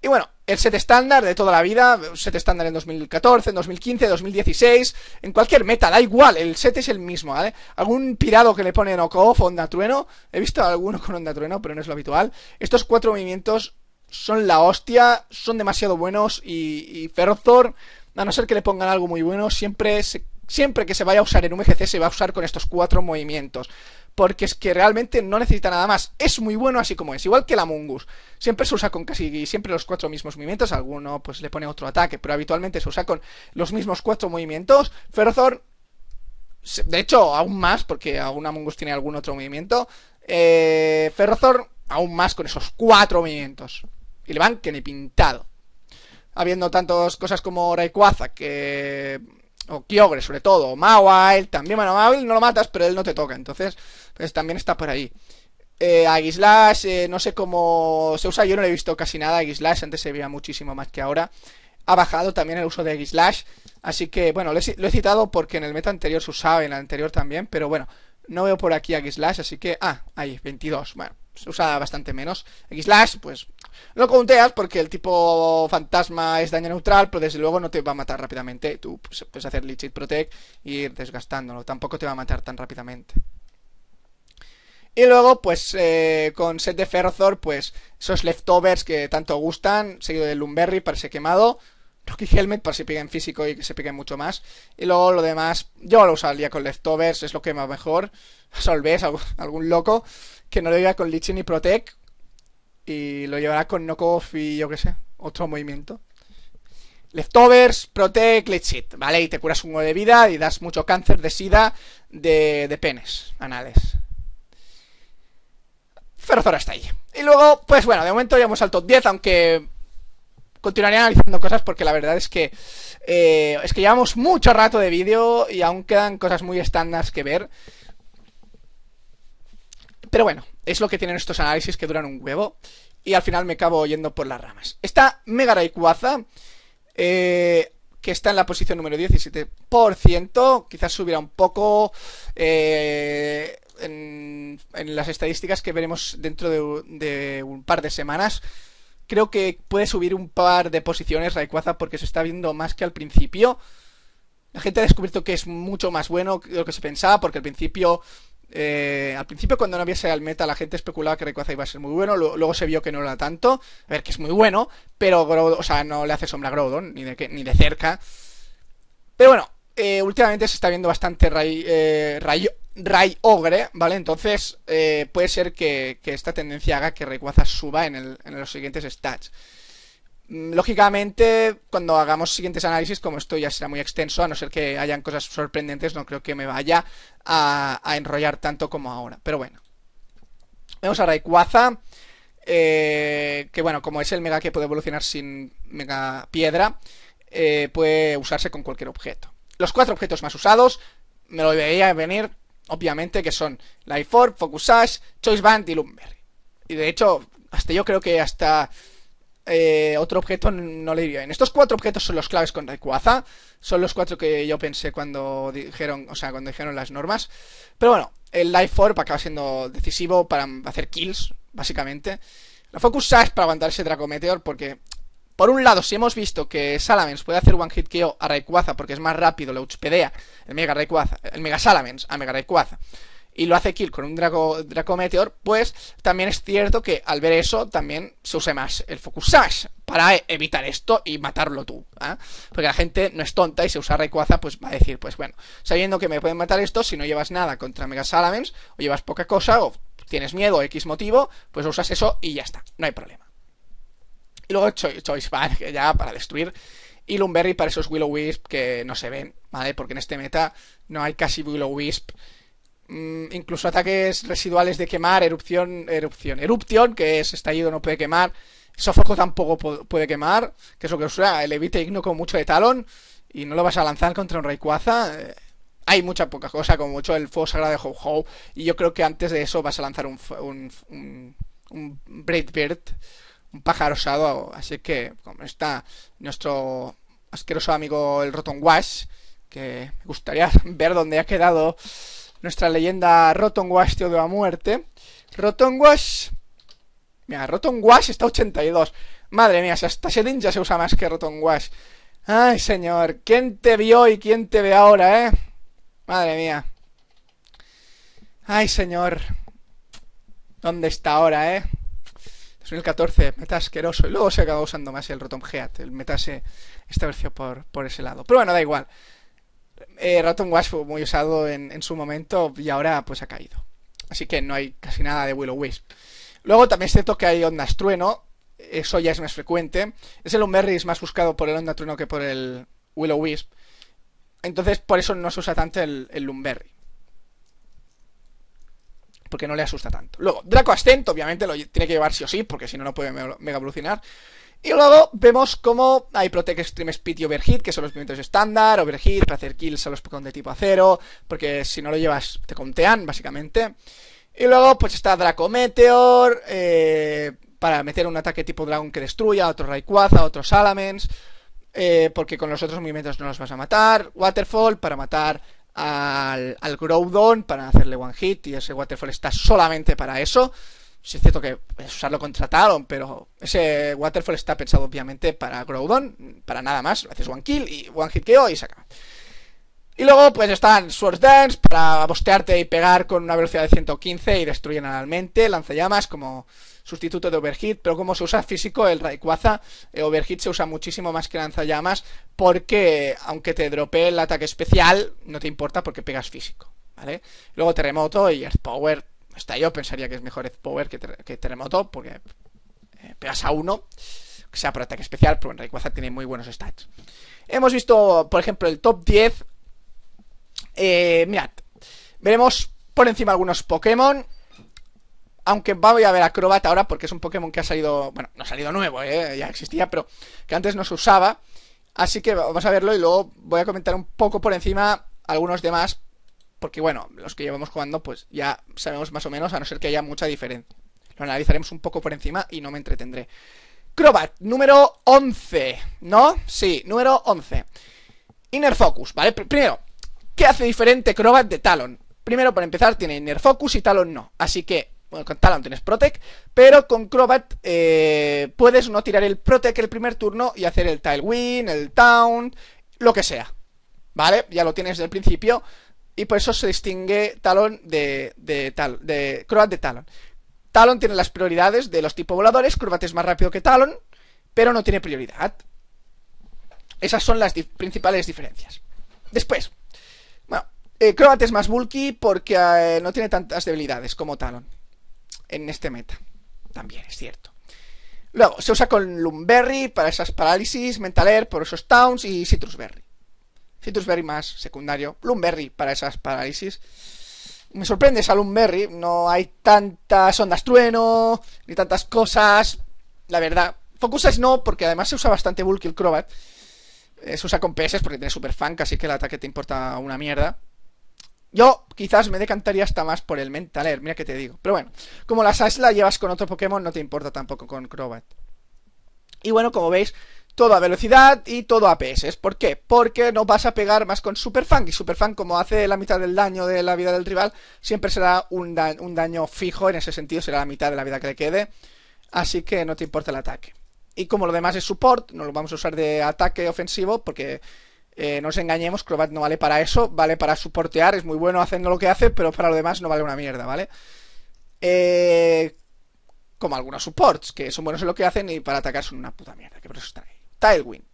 Y bueno, el set estándar de toda la vida, set estándar en 2014, en 2015, 2016, en cualquier meta, da igual, el set es el mismo, ¿vale? Algún pirado que le pone o onda trueno, he visto alguno con onda trueno, pero no es lo habitual. Estos cuatro movimientos son la hostia, son demasiado buenos y, y Ferrothor a no ser que le pongan algo muy bueno, siempre, siempre que se vaya a usar en un VGC se va a usar con estos cuatro movimientos. Porque es que realmente no necesita nada más. Es muy bueno así como es, igual que la Mungus. Siempre se usa con casi siempre los cuatro mismos movimientos. Alguno pues le pone otro ataque, pero habitualmente se usa con los mismos cuatro movimientos. Ferrothorn de hecho, aún más, porque alguna Mungus tiene algún otro movimiento. Eh, aún más con esos cuatro movimientos. Y le van que ni pintado habiendo tantas cosas como Rayquaza, que... O Kyogre, sobre todo, o Mawile, también, bueno, Mawile no lo matas, pero él no te toca, entonces, pues también está por ahí. Eh, eh no sé cómo se usa, yo no le he visto casi nada a antes se veía muchísimo más que ahora. Ha bajado también el uso de Aguislash. así que bueno, lo he, citado porque en el meta anterior se usaba, en el anterior también, pero bueno, no veo por aquí a así que, ah, ahí, 22, bueno, se usa bastante menos. Aguislash, pues lo conteas porque el tipo fantasma es daño neutral, pero desde luego no te va a matar rápidamente. Tú pues, puedes hacer lichid Protect y ir desgastándolo. Tampoco te va a matar tan rápidamente. Y luego, pues, eh, con set de Ferrothor, pues, esos leftovers que tanto gustan, seguido de Lumberry para ese quemado, Rocky Helmet para si peguen físico y que se pique mucho más. Y luego lo demás, yo lo usaría con leftovers, es lo que más mejor. Solves, algún loco, que no lo diga con Lichin ni Protect, y lo llevará con knockoff y yo qué sé, otro movimiento. Leftovers, Protect, Let's ¿vale? Y te curas un uno de vida y das mucho cáncer de sida de, de penes anales. Ferrazora está ahí. Y luego, pues bueno, de momento llegamos al top 10, aunque continuaré analizando cosas porque la verdad es que eh, es que llevamos mucho rato de vídeo y aún quedan cosas muy estándar que ver. Pero bueno, es lo que tienen estos análisis que duran un huevo. Y al final me acabo yendo por las ramas. Esta Mega Rayquaza. Eh, que está en la posición número 17%. Quizás subirá un poco eh, en, las estadísticas que veremos dentro de, un par de semanas. Creo que puede subir un par de posiciones Rayquaza porque se está viendo más que al principio. La gente ha descubierto que es mucho más bueno de lo que se pensaba porque al principio eh, al principio, cuando no había el meta, la gente especulaba que Rayquaza iba a ser muy bueno. Luego se vio que no era tanto. A ver, que es muy bueno, pero o sea, no le hace sombra a Groudon, ni de, ni de cerca. Pero bueno, eh, últimamente se está viendo bastante Ray, eh, Ogre, ¿vale? Entonces, puede ser que, esta tendencia haga que Rayquaza suba en, en los siguientes stats. Mm, lógicamente, cuando hagamos siguientes análisis, como esto ya será muy extenso, a no ser que hayan cosas sorprendentes, no creo que me vaya a, enrollar tanto como ahora. Pero bueno. Vemos a Rayquaza, eh, que bueno, como es el mega que puede evolucionar sin mega piedra, eh, puede usarse con cualquier objeto. Los cuatro objetos más usados, me lo debería venir, obviamente, que son Life Orb, Focus Ash, Choice Band y Lumber. Y de hecho, hasta yo creo que hasta eh, otro objeto no le iría bien. Estos cuatro objetos son los claves con Rayquaza. Son los cuatro que yo pensé cuando dijeron, o sea, cuando dijeron las normas. Pero bueno, el Life Orb acaba siendo decisivo para hacer kills, básicamente. La Focus Sash para aguantar ese Dracometeor porque... Por un lado, si hemos visto que Salamence puede hacer one hit KO a Rayquaza porque es más rápido, le uchpedea el Mega Rayquaza, el Mega Salamence a Mega Rayquaza y lo hace kill con un Draco, Meteor, pues también es cierto que al ver eso también se usa más el Focus Sash para evitar esto y matarlo tú. ¿ah? Porque la gente no es tonta y se usa Rayquaza, pues va a decir, pues bueno, sabiendo que me pueden matar esto, si no llevas nada contra Mega Salamence o llevas poca cosa o tienes miedo o X motivo, pues usas eso y ya está, no hay problema. Y luego Choice Choice que ya para destruir y Lumberry para esos Willow Wisp que no se ven, ¿vale? Porque en este meta no hay casi Willow Wisp Mm, incluso ataques residuales de quemar, erupción, erupción, erupción, que es estallido, no puede quemar, sofoco tampoco puede quemar, que es lo que usa el evite igno con mucho de talón, y no lo vas a lanzar contra un Rayquaza. Eh, hay mucha poca cosa, como mucho el fuego sagrado de Ho-Ho, y yo creo que antes de eso vas a lanzar un, un, un, un Bird, un pájaro osado, así que como está nuestro asqueroso amigo el Roton Wash, que me gustaría [LAUGHS] ver dónde ha quedado nuestra leyenda Wash tío de la muerte. wash Mira, wash está 82. Madre mía, hasta Shedin ya se usa más que wash Ay, señor, ¿quién te vio y quién te ve ahora, eh? Madre mía. Ay, señor. ¿Dónde está ahora, eh? 2014, meta asqueroso. Y luego se acaba usando más el Rotom el Metase se estableció por, por ese lado. Pero bueno, da igual eh, Wash fue muy usado en, su momento y ahora pues ha caído. Así que no hay casi nada de Willow Wisp. Luego también es cierto que hay ondas trueno, eso ya es más frecuente. Es el es más buscado por el onda trueno que por el Willow Wisp. Entonces por eso no se usa tanto el, el Lumberry. Porque no le asusta tanto. Luego, Draco Ascent, obviamente lo tiene que llevar sí o sí, porque si no, no puede mega evolucionar. Y luego vemos cómo hay Protect Extreme Speed y Overheat, que son los movimientos estándar, Overheat, para hacer kills a los Pokémon de tipo acero, porque si no lo llevas te contean, básicamente. Y luego pues está Draco eh, para meter un ataque tipo Dragon que destruya, otro Rayquaza, otro Salamence, eh, porque con los otros movimientos no los vas a matar. Waterfall, para matar al, al Groudon, para hacerle one hit, y ese Waterfall está solamente para eso. Si es cierto que usarlo contra contrataron, pero ese Waterfall está pensado obviamente para Groudon, para nada más. Haces one kill y one hit KO y se acaba. Y luego pues están Swords Dance para bostearte y pegar con una velocidad de 115 y destruyen analmente, lanzallamas como sustituto de overheat, pero como se usa físico el Rayquaza, eh, overheat se usa muchísimo más que lanzallamas porque aunque te dropee el ataque especial, no te importa porque pegas físico, ¿vale? Luego terremoto y earth power yo pensaría que es mejor Power que, que Terremoto, porque eh, pegas a uno, que sea por ataque especial, pero en Rayquaza tiene muy buenos stats. Hemos visto, por ejemplo, el top 10. Eh, mirad, veremos por encima algunos Pokémon. Aunque voy a ver Acrobat ahora porque es un Pokémon que ha salido, bueno, no ha salido nuevo, eh, ya existía, pero que antes no se usaba. Así que vamos a verlo y luego voy a comentar un poco por encima algunos demás porque bueno, los que llevamos jugando pues ya sabemos más o menos, a no ser que haya mucha diferencia. Lo analizaremos un poco por encima y no me entretendré. Crobat, número 11, ¿no? Sí, número 11. Inner Focus, ¿vale? primero, ¿qué hace diferente Crobat de Talon? Primero, para empezar, tiene Inner Focus y Talon no. Así que, bueno, con Talon tienes Protec pero con Crobat eh, puedes no tirar el Protec el primer turno y hacer el Tailwind, el Town, lo que sea. ¿Vale? Ya lo tienes desde el principio y por eso se distingue Talon de, de, de Croat de Talon. Talon tiene las prioridades de los tipos voladores, Croat es más rápido que Talon, pero no tiene prioridad. Esas son las principales diferencias. Después, bueno, eh, es más bulky porque eh, no tiene tantas debilidades como Talon en este meta. También es cierto. Luego, se usa con Lumberry para esas parálisis, Mentaler por esos Towns y citrus berry. Berry más secundario. Bloomberry para esas parálisis. Me sorprende esa Bloomberry. No hay tantas ondas trueno, ni tantas cosas. La verdad. es no, porque además se usa bastante Bulky Crobat. Eh, se usa con PS porque tiene super funk, así que el ataque te importa una mierda. Yo quizás me decantaría hasta más por el Mentaler, mira que te digo. Pero bueno, como la Sash la llevas con otro Pokémon, no te importa tampoco con Crobat. Y bueno, como veis, todo a velocidad y todo a PS. ¿Por qué? Porque no vas a pegar más con Superfang y Superfang como hace la mitad del daño de la vida del rival, siempre será un, daño fijo, en ese sentido será la mitad de la vida que le quede, así que no te importa el ataque. Y como lo demás es support, no lo vamos a usar de ataque ofensivo porque... Eh, no nos engañemos, Crobat no vale para eso, vale para suportear. es muy bueno haciendo lo que hace, pero para lo demás no vale una mierda, ¿vale? Eh, como algunos supports, que son buenos en lo que hacen y para atacar son una puta mierda, que por eso están ahí. Tailwind.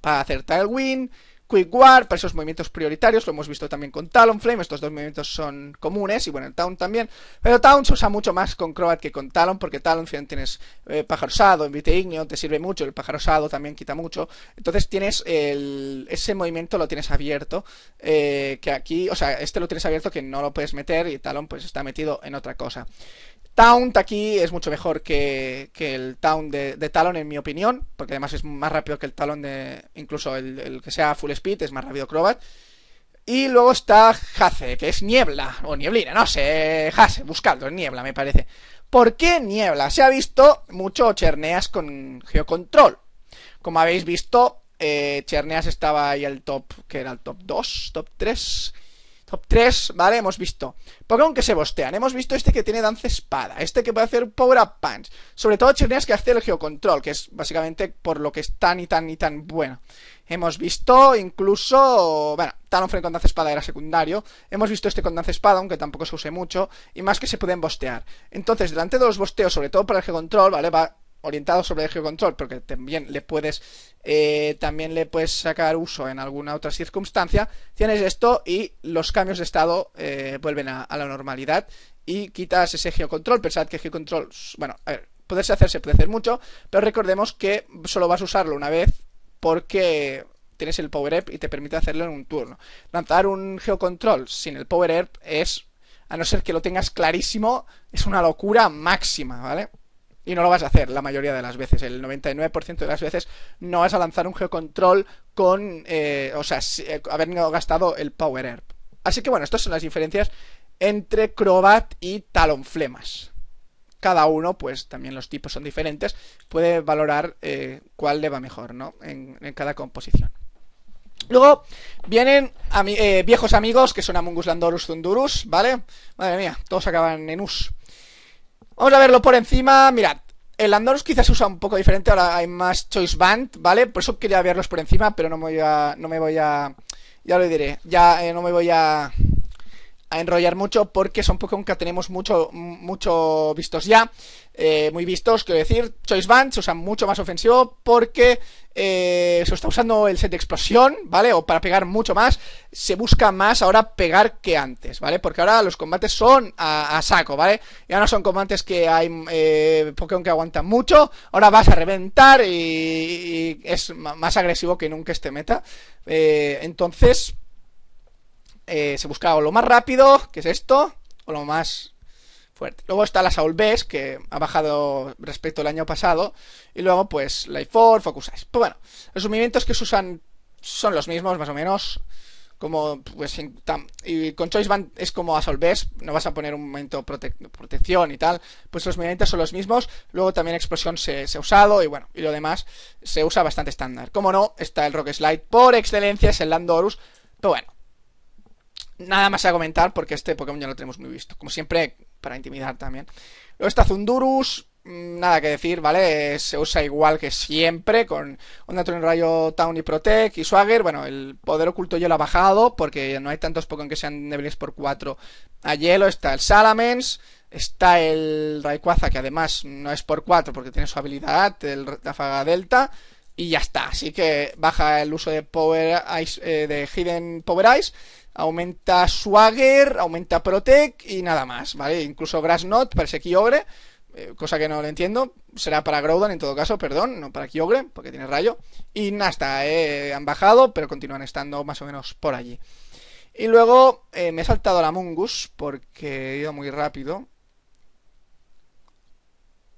Para hacer Tailwind, Quick Ward, para esos movimientos prioritarios, lo hemos visto también con Talonflame, estos dos movimientos son comunes, y bueno, el Town también, pero Talon se usa mucho más con Croat que con Talon, porque Talon tienes Pajarosado, eh, pájaro osado, envite igneo, te sirve mucho, el pájaro también quita mucho, entonces tienes ese movimiento lo tienes abierto, eh, que aquí, o sea, este lo tienes abierto que no lo puedes meter, y Talon pues está metido en otra cosa. Taunt aquí es mucho mejor que, el Taunt de, Talon, en mi opinión, porque además es más rápido que el Talon de. Incluso el, que sea full speed es más rápido Crobat. Y luego está Hace, que es niebla, o nieblina, no sé, Hase, buscadlo, niebla me parece. ¿Por qué niebla? Se ha visto mucho Cherneas con Geocontrol. Como habéis visto, eh, Cherneas estaba ahí al top, que era el top 2, top 3 Top 3, ¿vale? Hemos visto Pokémon que se bostean. Hemos visto este que tiene danza Espada. Este que puede hacer Power Up Punch. Sobre todo Chirneas que hace el Geocontrol, que es básicamente por lo que es tan y tan y tan bueno. Hemos visto incluso. Bueno, Talonflame con Danza Espada era secundario. Hemos visto este con Danza Espada, aunque tampoco se use mucho. Y más que se pueden bostear. Entonces, delante de los bosteos, sobre todo para el geocontrol, control ¿vale? Va orientado sobre el geocontrol, porque también le puedes eh, también le puedes sacar uso en alguna otra circunstancia. Tienes esto y los cambios de estado eh, vuelven a, la normalidad y quitas ese geocontrol. Pensad que geocontrol, bueno, a ver, poderse hacer puede hacer mucho, pero recordemos que solo vas a usarlo una vez porque tienes el Power Up y te permite hacerlo en un turno. Lanzar un geocontrol sin el Power Up es, a no ser que lo tengas clarísimo, es una locura máxima, ¿vale? Y no lo vas a hacer la mayoría de las veces. El 99% de las veces no vas a lanzar un geocontrol con, eh, o sea, eh, haber gastado el Power Herb. Así que bueno, estas son las diferencias entre Crobat y Talonflemas. Cada uno, pues también los tipos son diferentes, puede valorar eh, cuál le va mejor, ¿no? En, cada composición. Luego vienen viejos amigos que son Amungus Landorus Thundurus, ¿vale? Madre mía, todos acaban en Us. Vamos a verlo por encima, mirad. El Andorus quizás se usa un poco diferente, ahora hay más choice band, ¿vale? Por eso quería verlos por encima, pero no me voy a... No me voy a ya lo diré, ya eh, no me voy a a enrollar mucho porque son Pokémon que tenemos mucho, mucho vistos ya, eh, muy vistos, quiero decir, Choice Band se usa mucho más ofensivo porque eh, se está usando el set de explosión, ¿vale? O para pegar mucho más, se busca más ahora pegar que antes, ¿vale? Porque ahora los combates son a, saco, ¿vale? Ya no son combates que hay eh, Pokémon que aguantan mucho, ahora vas a reventar y, y es más agresivo que nunca este meta. Eh, entonces, eh, se busca o lo más rápido, que es esto, o lo más fuerte. Luego está la Saul Best, que ha bajado respecto al año pasado. Y luego, pues, la 4 Focus Eyes. Pues bueno, los movimientos que se usan son los mismos, más o menos. Como, pues, y con Choice Band es como a Saul Best, no vas a poner un momento de protección y tal. Pues los movimientos son los mismos. Luego también explosión se, se ha usado y bueno, y lo demás se usa bastante estándar. Como no, está el Rock Slide por excelencia, es el Landorus. Pero bueno, Nada más a comentar porque este Pokémon ya lo tenemos muy visto. Como siempre, para intimidar también. Luego está Zundurus, mm, nada que decir, ¿vale? Se usa igual que siempre con un natural Rayo, Town y Protect y Swagger. Bueno, el poder oculto lo ha bajado porque no hay tantos Pokémon que sean débiles por 4 a hielo. Está el Salamence, está el Rayquaza que además no es por 4 porque tiene su habilidad, el Rafaga Delta. Y ya está, así que baja el uso de Power eh, de Hidden Power Ice aumenta Swagger, aumenta Protect y nada más, ¿vale? Incluso Grassnot parece Kyogre, eh, cosa que no lo entiendo, será para Groudon en todo caso, perdón, no para Kyogre, porque tiene rayo. Y nada, eh, han bajado, pero continúan estando más o menos por allí. Y luego eh, me he saltado la Mungus porque he ido muy rápido.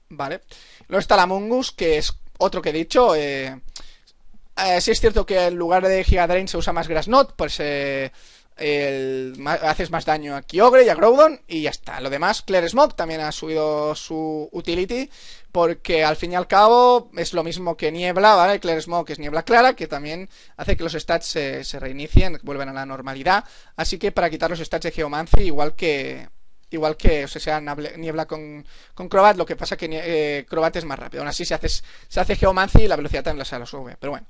Vale. Luego está la Mungus, que es otro que he dicho. Si es cierto que en lugar de Drain se usa más Knot pues eh, haces más daño a Kyogre y a Groudon y ya está. Lo demás, Claire Smoke también ha subido su utility porque al fin y al cabo es lo mismo que Niebla, ¿vale? Claire Smoke es Niebla Clara que también hace que los stats se, reinicien, vuelvan a la normalidad. Así que para quitar los stats de Geomancy, igual que... Igual que, sea, niebla con, Crobat, lo que pasa que eh, Crobat es más rápido. Aún así, se, hace, se Geomancy y la velocidad también la sube. Pero bueno.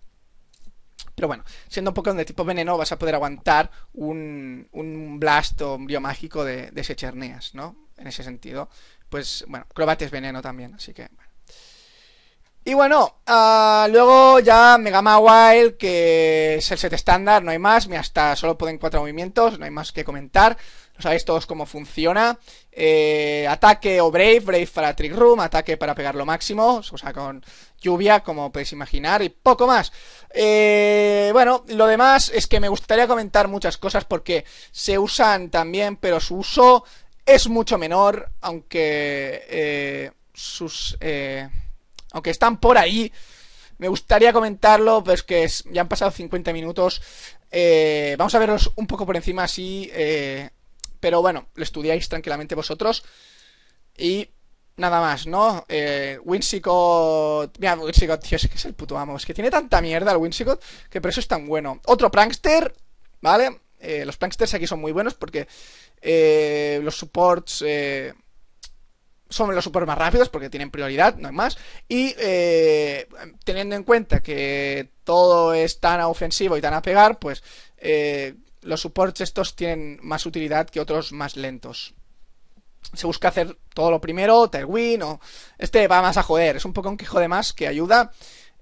Pero bueno, siendo un Pokémon de tipo veneno, vas a poder aguantar un, un blast o biomágico de, de ¿no? En ese sentido. Pues bueno, Crobat es veneno también, así que bueno. Y bueno, ah, luego ya Megama Wild, que es el set estándar, no hay más, hasta solo pueden cuatro movimientos, no hay más que comentar lo sabéis todos cómo funciona. Eh, ataque o Brave, Brave para Trick Room, ataque para pegar lo máximo, o sea, con lluvia, como podéis imaginar, y poco más. Eh, bueno, lo demás es que me gustaría comentar muchas cosas porque se usan también, pero su uso es mucho menor, aunque eh, sus... Eh, aunque están por ahí. Me gustaría comentarlo, pero pues es que ya han pasado 50 minutos. Eh, vamos a verlos un poco por encima así eh, pero bueno, lo estudiáis tranquilamente vosotros. Y nada más, ¿no? Eh, Winsicott. Mira, Winsicott, tío, es que es el puto amo. Es que tiene tanta mierda el Winsicott que por eso es tan bueno. Otro prankster, ¿vale? Eh, los pranksters aquí son muy buenos porque eh, los supports eh, son los supports más rápidos porque tienen prioridad, no hay más. Y teniendo en cuenta que todo es tan ofensivo y tan a pegar, pues los supports estos tienen más utilidad que otros más lentos. Se busca hacer todo lo primero, Terwin o... Este va más a joder, es un Pokémon que jode más, que ayuda.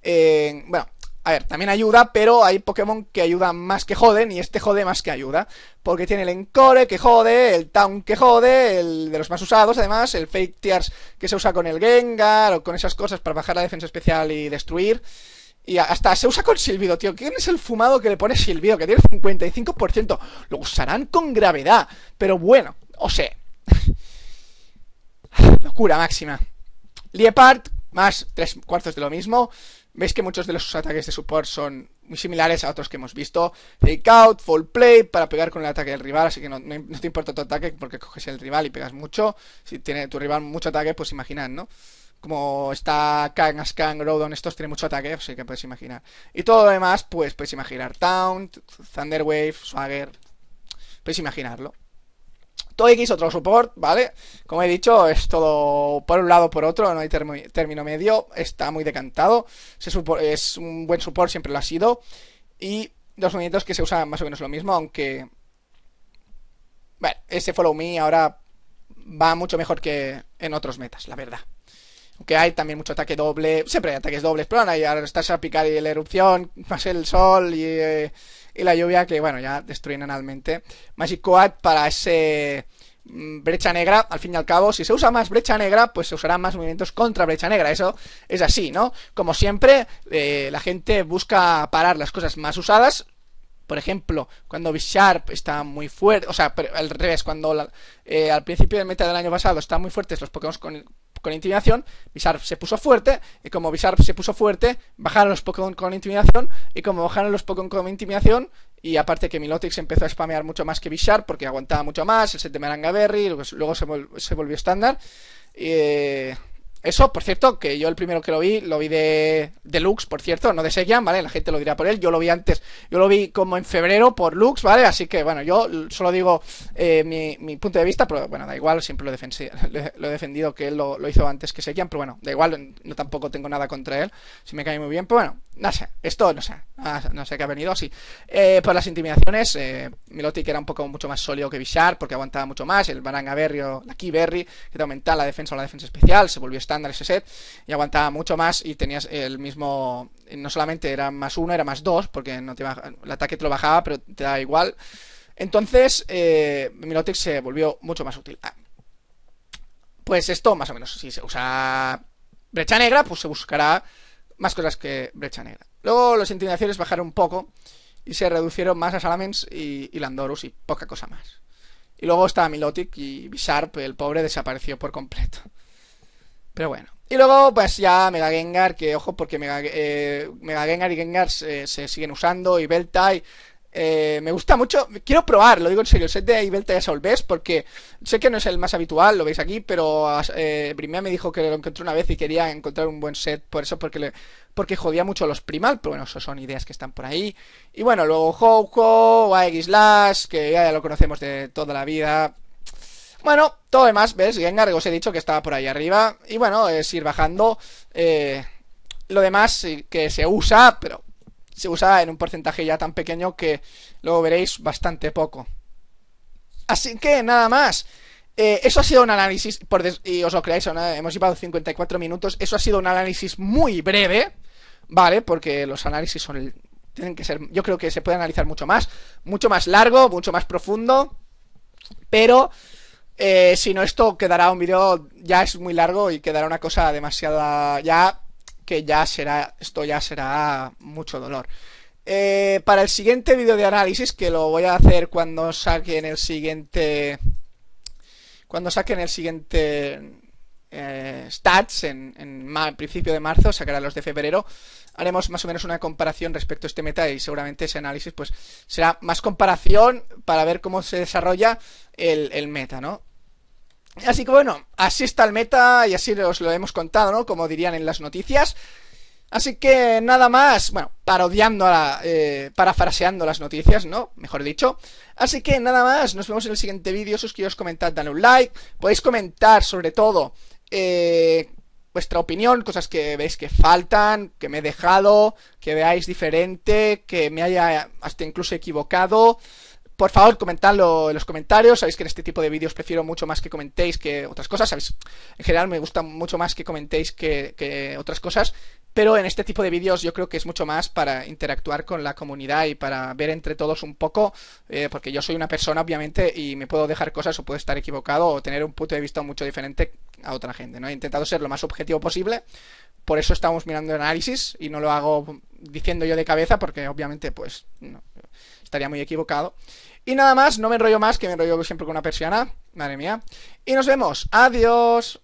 bueno, a ver, también ayuda, pero hay Pokémon que ayudan más que joden y este jode más que ayuda. Porque tiene el Encore que jode, el Town que jode, el de los más usados además, el Fake Tears que se usa con el Gengar o con esas cosas para bajar la defensa especial y destruir. Y hasta se usa con silbido, tío. ¿Quién es el fumado que le pone Silvio? Que tiene el 55%. Lo usarán con gravedad. Pero bueno, o sea. [LAUGHS] Locura máxima. Liepart, más tres cuartos de lo mismo. Veis que muchos de los ataques de support son muy similares a otros que hemos visto. Take out, full play, para pegar con el ataque del rival. Así que no, te importa tu ataque porque coges el rival y pegas mucho. Si tiene tu rival mucho ataque, pues imaginad, ¿no? como está Kang, Askang, estos tienen mucho ataque, o sea que puedes imaginar. Y todo lo demás, pues podéis imaginar Taunt, Thunderwave, Swagger, Podéis imaginarlo. Todo X, otro support, ¿vale? Como he dicho, es todo por un lado por otro, no hay término medio, está muy decantado, es un buen support, siempre lo ha sido, y los movimientos que se usan más o menos lo mismo, aunque... Bueno, ese Follow Me ahora va mucho mejor que en otros metas, la verdad que hay también mucho ataque doble, siempre hay ataques dobles, pero ahora ya a picar y la erupción, más el sol y, eh, y la lluvia que, bueno, ya destruyen analmente. Magic Coat para ese mm, brecha negra, al fin y al cabo, si se usa más brecha negra, pues se usarán más movimientos contra brecha negra. Eso es así, ¿no? Como siempre, eh, la gente busca parar las cosas más usadas. Por ejemplo, cuando Bisharp está muy fuerte, o sea, al revés, cuando eh, al principio del meta del año pasado están muy fuertes los Pokémon con, con intimidación, Bisharp se puso fuerte, y como Bisharp se puso fuerte, bajaron los Pokémon con intimidación, y como bajaron los Pokémon con intimidación, y aparte que Milotic empezó a spamear mucho más que Bisharp porque aguantaba mucho más, el set de Maranga Berry, luego se, volvió estándar, eso, por cierto, que yo el primero que lo vi, lo vi de, Lux, por cierto, no de Sekian, ¿vale? La gente lo dirá por él, yo lo vi antes, yo lo vi como en febrero por Lux, ¿vale? Así que, bueno, yo solo digo eh, mi, mi, punto de vista, pero bueno, da igual, siempre lo, [LAUGHS] lo he defendido que él lo, hizo antes que Sekian, pero bueno, da igual, no tampoco tengo nada contra él, si me cae muy bien, pero bueno, no sé, esto no sé, no sé qué ha venido sí eh, por pues las intimidaciones, eh, Milotic era un poco mucho más sólido que Bishar, porque aguantaba mucho más, el Baranga Berry la Key Berry, que te aumentaba la defensa o la defensa especial, se volvió Andar ese set y aguantaba mucho más y tenías el mismo, no solamente era más uno, era más dos, porque no te el ataque te lo bajaba, pero te da igual. Entonces, eh, Milotic se volvió mucho más útil. Ah, pues esto, más o menos, si se usa brecha negra, pues se buscará más cosas que brecha negra. Luego los intimidaciones bajaron un poco y se reducieron más a Salamence y, y, Landorus y poca cosa más. Y luego estaba Milotic y Bisharp, el pobre, desapareció por completo. Pero bueno. Y luego, pues ya Mega Gengar, que ojo, porque Mega, eh, Gengar y Gengar se, siguen usando, y Beltai. Eh, me gusta mucho, quiero probar, lo digo en serio, el set de Ibelta y Solves porque sé que no es el más habitual, lo veis aquí, pero eh, Brimea me dijo que lo encontró una vez y quería encontrar un buen set, por eso porque le, porque jodía mucho los Primal, pero bueno, eso son ideas que están por ahí. Y bueno, luego Houko, Aegislash, que ya lo conocemos de toda la vida, bueno, todo demás, ¿ves? Gengar, os he dicho que estaba por ahí arriba. Y bueno, es ir bajando. Eh, lo demás que se usa, pero se usa en un porcentaje ya tan pequeño que luego veréis bastante poco. Así que nada más. Eh, eso ha sido un análisis, por y os lo creáis hemos llevado 54 minutos. Eso ha sido un análisis muy breve, ¿vale? Porque los análisis son tienen que ser, yo creo que se puede analizar mucho más, mucho más largo, mucho más profundo, pero eh, si no, esto quedará un vídeo, ya es muy largo y quedará una cosa demasiada, ya, que ya será, esto ya será mucho dolor. Eh, para el siguiente vídeo de análisis, que lo voy a hacer cuando saquen el siguiente, cuando saquen el siguiente eh, stats en, principio de marzo, sacará los de febrero, haremos más o menos una comparación respecto a este meta y seguramente ese análisis pues será más comparación para ver cómo se desarrolla el, el meta, ¿no? Así que bueno, así está el meta y así os lo hemos contado, ¿no? Como dirían en las noticias. Así que nada más, bueno, parodiando la, eh, parafraseando las noticias, ¿no? Mejor dicho. Así que nada más, nos vemos en el siguiente vídeo. Suscribíos, comentad, dale un like. Podéis comentar sobre todo eh, vuestra opinión, cosas que veis que faltan, que me he dejado, que veáis diferente, que me haya hasta incluso equivocado. Por favor, comentadlo en los comentarios. Sabéis que en este tipo de vídeos prefiero mucho más que comentéis que otras cosas. Sabéis, en general me gusta mucho más que comentéis que, otras cosas. Pero en este tipo de vídeos yo creo que es mucho más para interactuar con la comunidad y para ver entre todos un poco, eh, porque yo soy una persona obviamente y me puedo dejar cosas o puedo estar equivocado o tener un punto de vista mucho diferente a otra gente. ¿no? He intentado ser lo más objetivo posible, por eso estamos mirando el análisis y no lo hago diciendo yo de cabeza porque obviamente pues no, estaría muy equivocado. Y nada más, no me enrollo más, que me enrollo siempre con una persiana. Madre mía. Y nos vemos. Adiós.